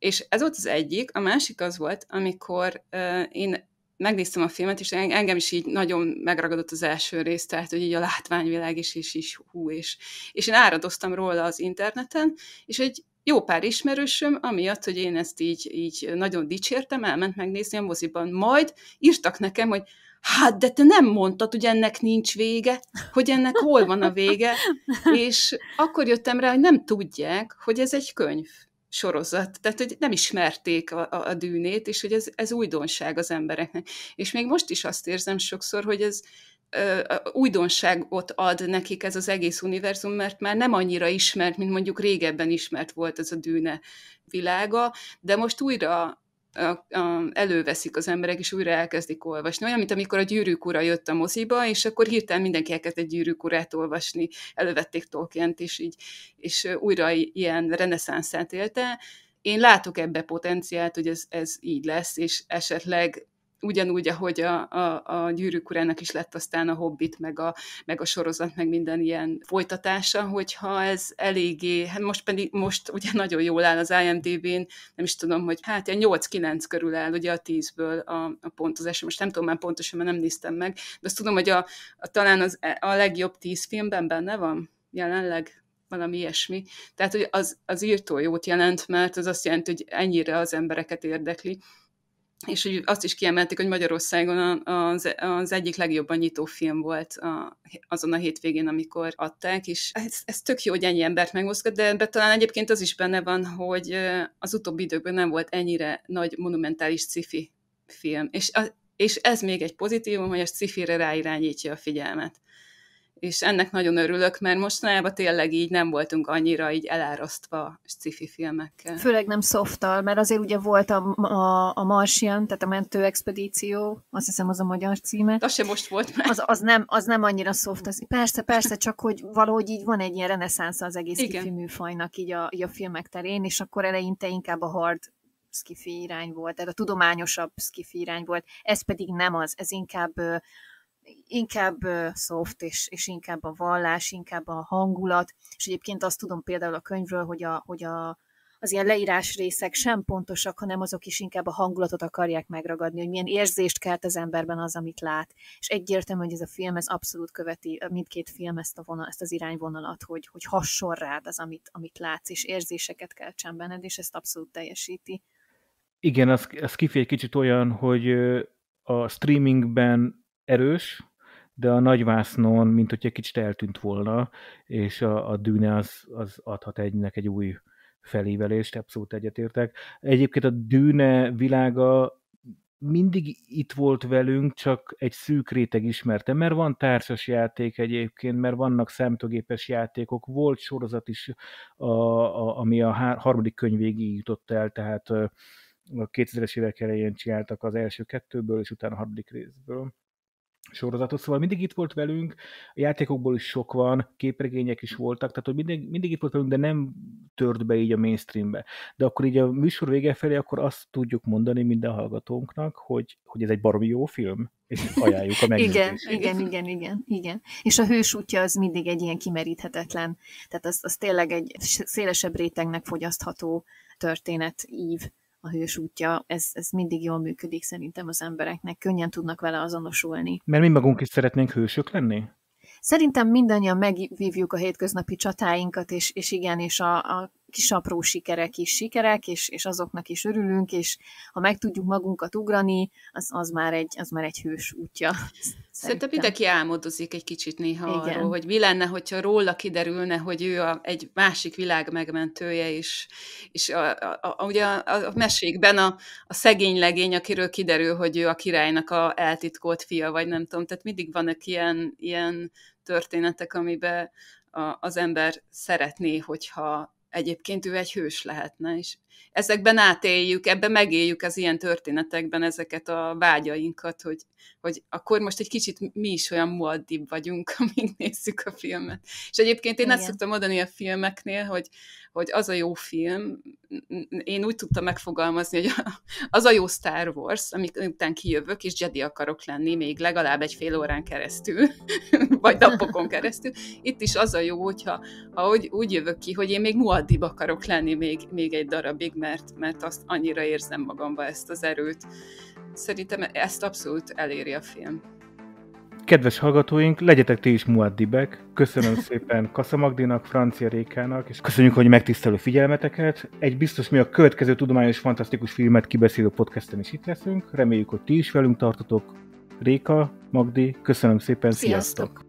És ez volt az egyik, a másik az volt, amikor uh, én megnéztem a filmet, és engem is így nagyon megragadott az első rész, tehát hogy így a látványvilág is, is, is hú, és, és én áradoztam róla az interneten, és egy jó pár ismerősöm, amiatt, hogy én ezt így, így nagyon dicsértem, elment megnézni a moziban. Majd írtak nekem, hogy hát de te nem mondtad, hogy ennek nincs vége, hogy ennek hol van a vége, és akkor jöttem rá, hogy nem tudják, hogy ez egy könyv sorozat, tehát hogy nem ismerték a, a, a dűnét, és hogy ez, ez újdonság az embereknek. És még most is azt érzem sokszor, hogy ez újdonságot ad nekik ez az egész univerzum, mert már nem annyira ismert, mint mondjuk régebben ismert volt ez a dűne világa, de most újra a, a, előveszik az emberek, és újra elkezdik olvasni. Olyan, mint amikor a gyűrűk ura jött a moziba, és akkor hirtelen mindenki elkezdett gyűrűk urát olvasni, elővették t is, így, és újra ilyen reneszánszát élte. Én látok ebbe potenciált, hogy ez, ez így lesz, és esetleg ugyanúgy, ahogy a, a, a gyűrűk urának is lett aztán a hobbit, meg a, meg a sorozat, meg minden ilyen folytatása, hogyha ez eléggé, hát most pedig most ugye nagyon jól áll az IMDB-n, nem is tudom, hogy hát ilyen 8-9 körül áll ugye a 10-ből a, a pontozás, most nem tudom már pontosan, mert nem néztem meg, de azt tudom, hogy a, a talán az, e, a legjobb 10 filmben benne van jelenleg, valami ilyesmi. Tehát, hogy az, az írtó jót jelent, mert az azt jelenti, hogy ennyire az embereket érdekli és hogy azt is kiemelték, hogy Magyarországon az, az egyik legjobban nyitó film volt a, azon a hétvégén, amikor adták, és ez, ez tök jó, hogy ennyi embert megmozgat, de de talán egyébként az is benne van, hogy az utóbbi időkben nem volt ennyire nagy monumentális cifi film, és, a, és ez még egy pozitívum, hogy a cifire ráirányítja a figyelmet és ennek nagyon örülök, mert mostanában tényleg így nem voltunk annyira így elárasztva sci-fi filmekkel. Főleg nem softal, mert azért ugye volt a, a, a Martian, tehát a mentő expedíció, azt hiszem az a magyar címe. Az sem most volt már. Az, az, nem, az nem annyira soft. Az, persze, persze, csak hogy valahogy így van egy ilyen reneszánsz az egész sci-fi műfajnak így a, így a filmek terén, és akkor eleinte inkább a hard skifi irány volt, tehát a tudományosabb skifi irány volt. Ez pedig nem az, ez inkább inkább soft, és, és inkább a vallás, inkább a hangulat, és egyébként azt tudom például a könyvről, hogy, a, hogy a, az ilyen leírás részek sem pontosak, hanem azok is inkább a hangulatot akarják megragadni, hogy milyen érzést kelt az emberben az, amit lát. És egyértelmű, hogy ez a film, ez abszolút követi, mindkét film ezt, a vonal, ezt az irányvonalat, hogy, hogy hasson rád az, amit, amit látsz, és érzéseket kell benned, és ezt abszolút teljesíti. Igen, az, az kifér kicsit olyan, hogy a streamingben erős, de a nagyvásznon, mint hogyha kicsit eltűnt volna, és a, a dűne az, az adhat egynek egy új felévelést, abszolút egyetértek. Egyébként a dűne világa mindig itt volt velünk, csak egy szűk réteg ismerte, mert van társas játék egyébként, mert vannak számítógépes játékok, volt sorozat is, a, a, ami a harmadik végig jutott el, tehát a 2000-es évek elején csináltak az első kettőből, és utána a harmadik részből sorozatot, szóval mindig itt volt velünk, a játékokból is sok van, képregények is voltak, tehát hogy mindig, mindig itt volt velünk, de nem tört be így a mainstreambe. De akkor így a műsor vége felé, akkor azt tudjuk mondani minden hallgatónknak, hogy, hogy ez egy baromi jó film, és ajánljuk a megnézést. igen, igen, igen, igen, igen. És a hős útja az mindig egy ilyen kimeríthetetlen, tehát az, az tényleg egy szélesebb rétegnek fogyasztható történet ív a hős útja, ez, ez mindig jól működik szerintem az embereknek, könnyen tudnak vele azonosulni. Mert mi magunk is szeretnénk hősök lenni? Szerintem mindannyian megvívjuk a hétköznapi csatáinkat, és, és igen, és a, a kis apró sikerek is sikerek, és, és azoknak is örülünk, és ha meg tudjuk magunkat ugrani, az, az, már, egy, az már egy hős útja. Szerintem, Szerintem mindenki álmodozik egy kicsit néha Igen. arról, hogy mi lenne, hogyha róla kiderülne, hogy ő a, egy másik világ megmentője, és, és a, a, a, ugye a, a mesékben a, a szegény legény, akiről kiderül, hogy ő a királynak a eltitkolt fia, vagy nem tudom, tehát mindig vannak ilyen, ilyen történetek, amiben a, az ember szeretné, hogyha egyébként ő egy hős lehetne, és ezekben átéljük, ebben megéljük az ilyen történetekben ezeket a vágyainkat, hogy hogy akkor most egy kicsit mi is olyan moldibb vagyunk, amíg nézzük a filmet. És egyébként én Igen. ezt szoktam mondani a filmeknél, hogy, hogy az a jó film, én úgy tudtam megfogalmazni, hogy az a jó Star Wars, amik után kijövök, és Jedi akarok lenni még legalább egy fél órán keresztül, vagy napokon keresztül. Itt is az a jó, hogyha ha úgy, úgy jövök ki, hogy én még muaddib akarok lenni még, még egy darabig, mert, mert azt annyira érzem magamba ezt az erőt, szerintem ezt abszolút eléri a film. Kedves hallgatóink, legyetek ti is muaddibek. Köszönöm szépen Kassa Magdinak, Francia Rékának, és köszönjük, hogy megtisztelő figyelmeteket. Egy biztos mi a következő tudományos fantasztikus filmet kibeszélő podcasten is itt leszünk. Reméljük, hogy ti is velünk tartotok. Réka, Magdi, köszönöm szépen, sziasztok! sziasztok.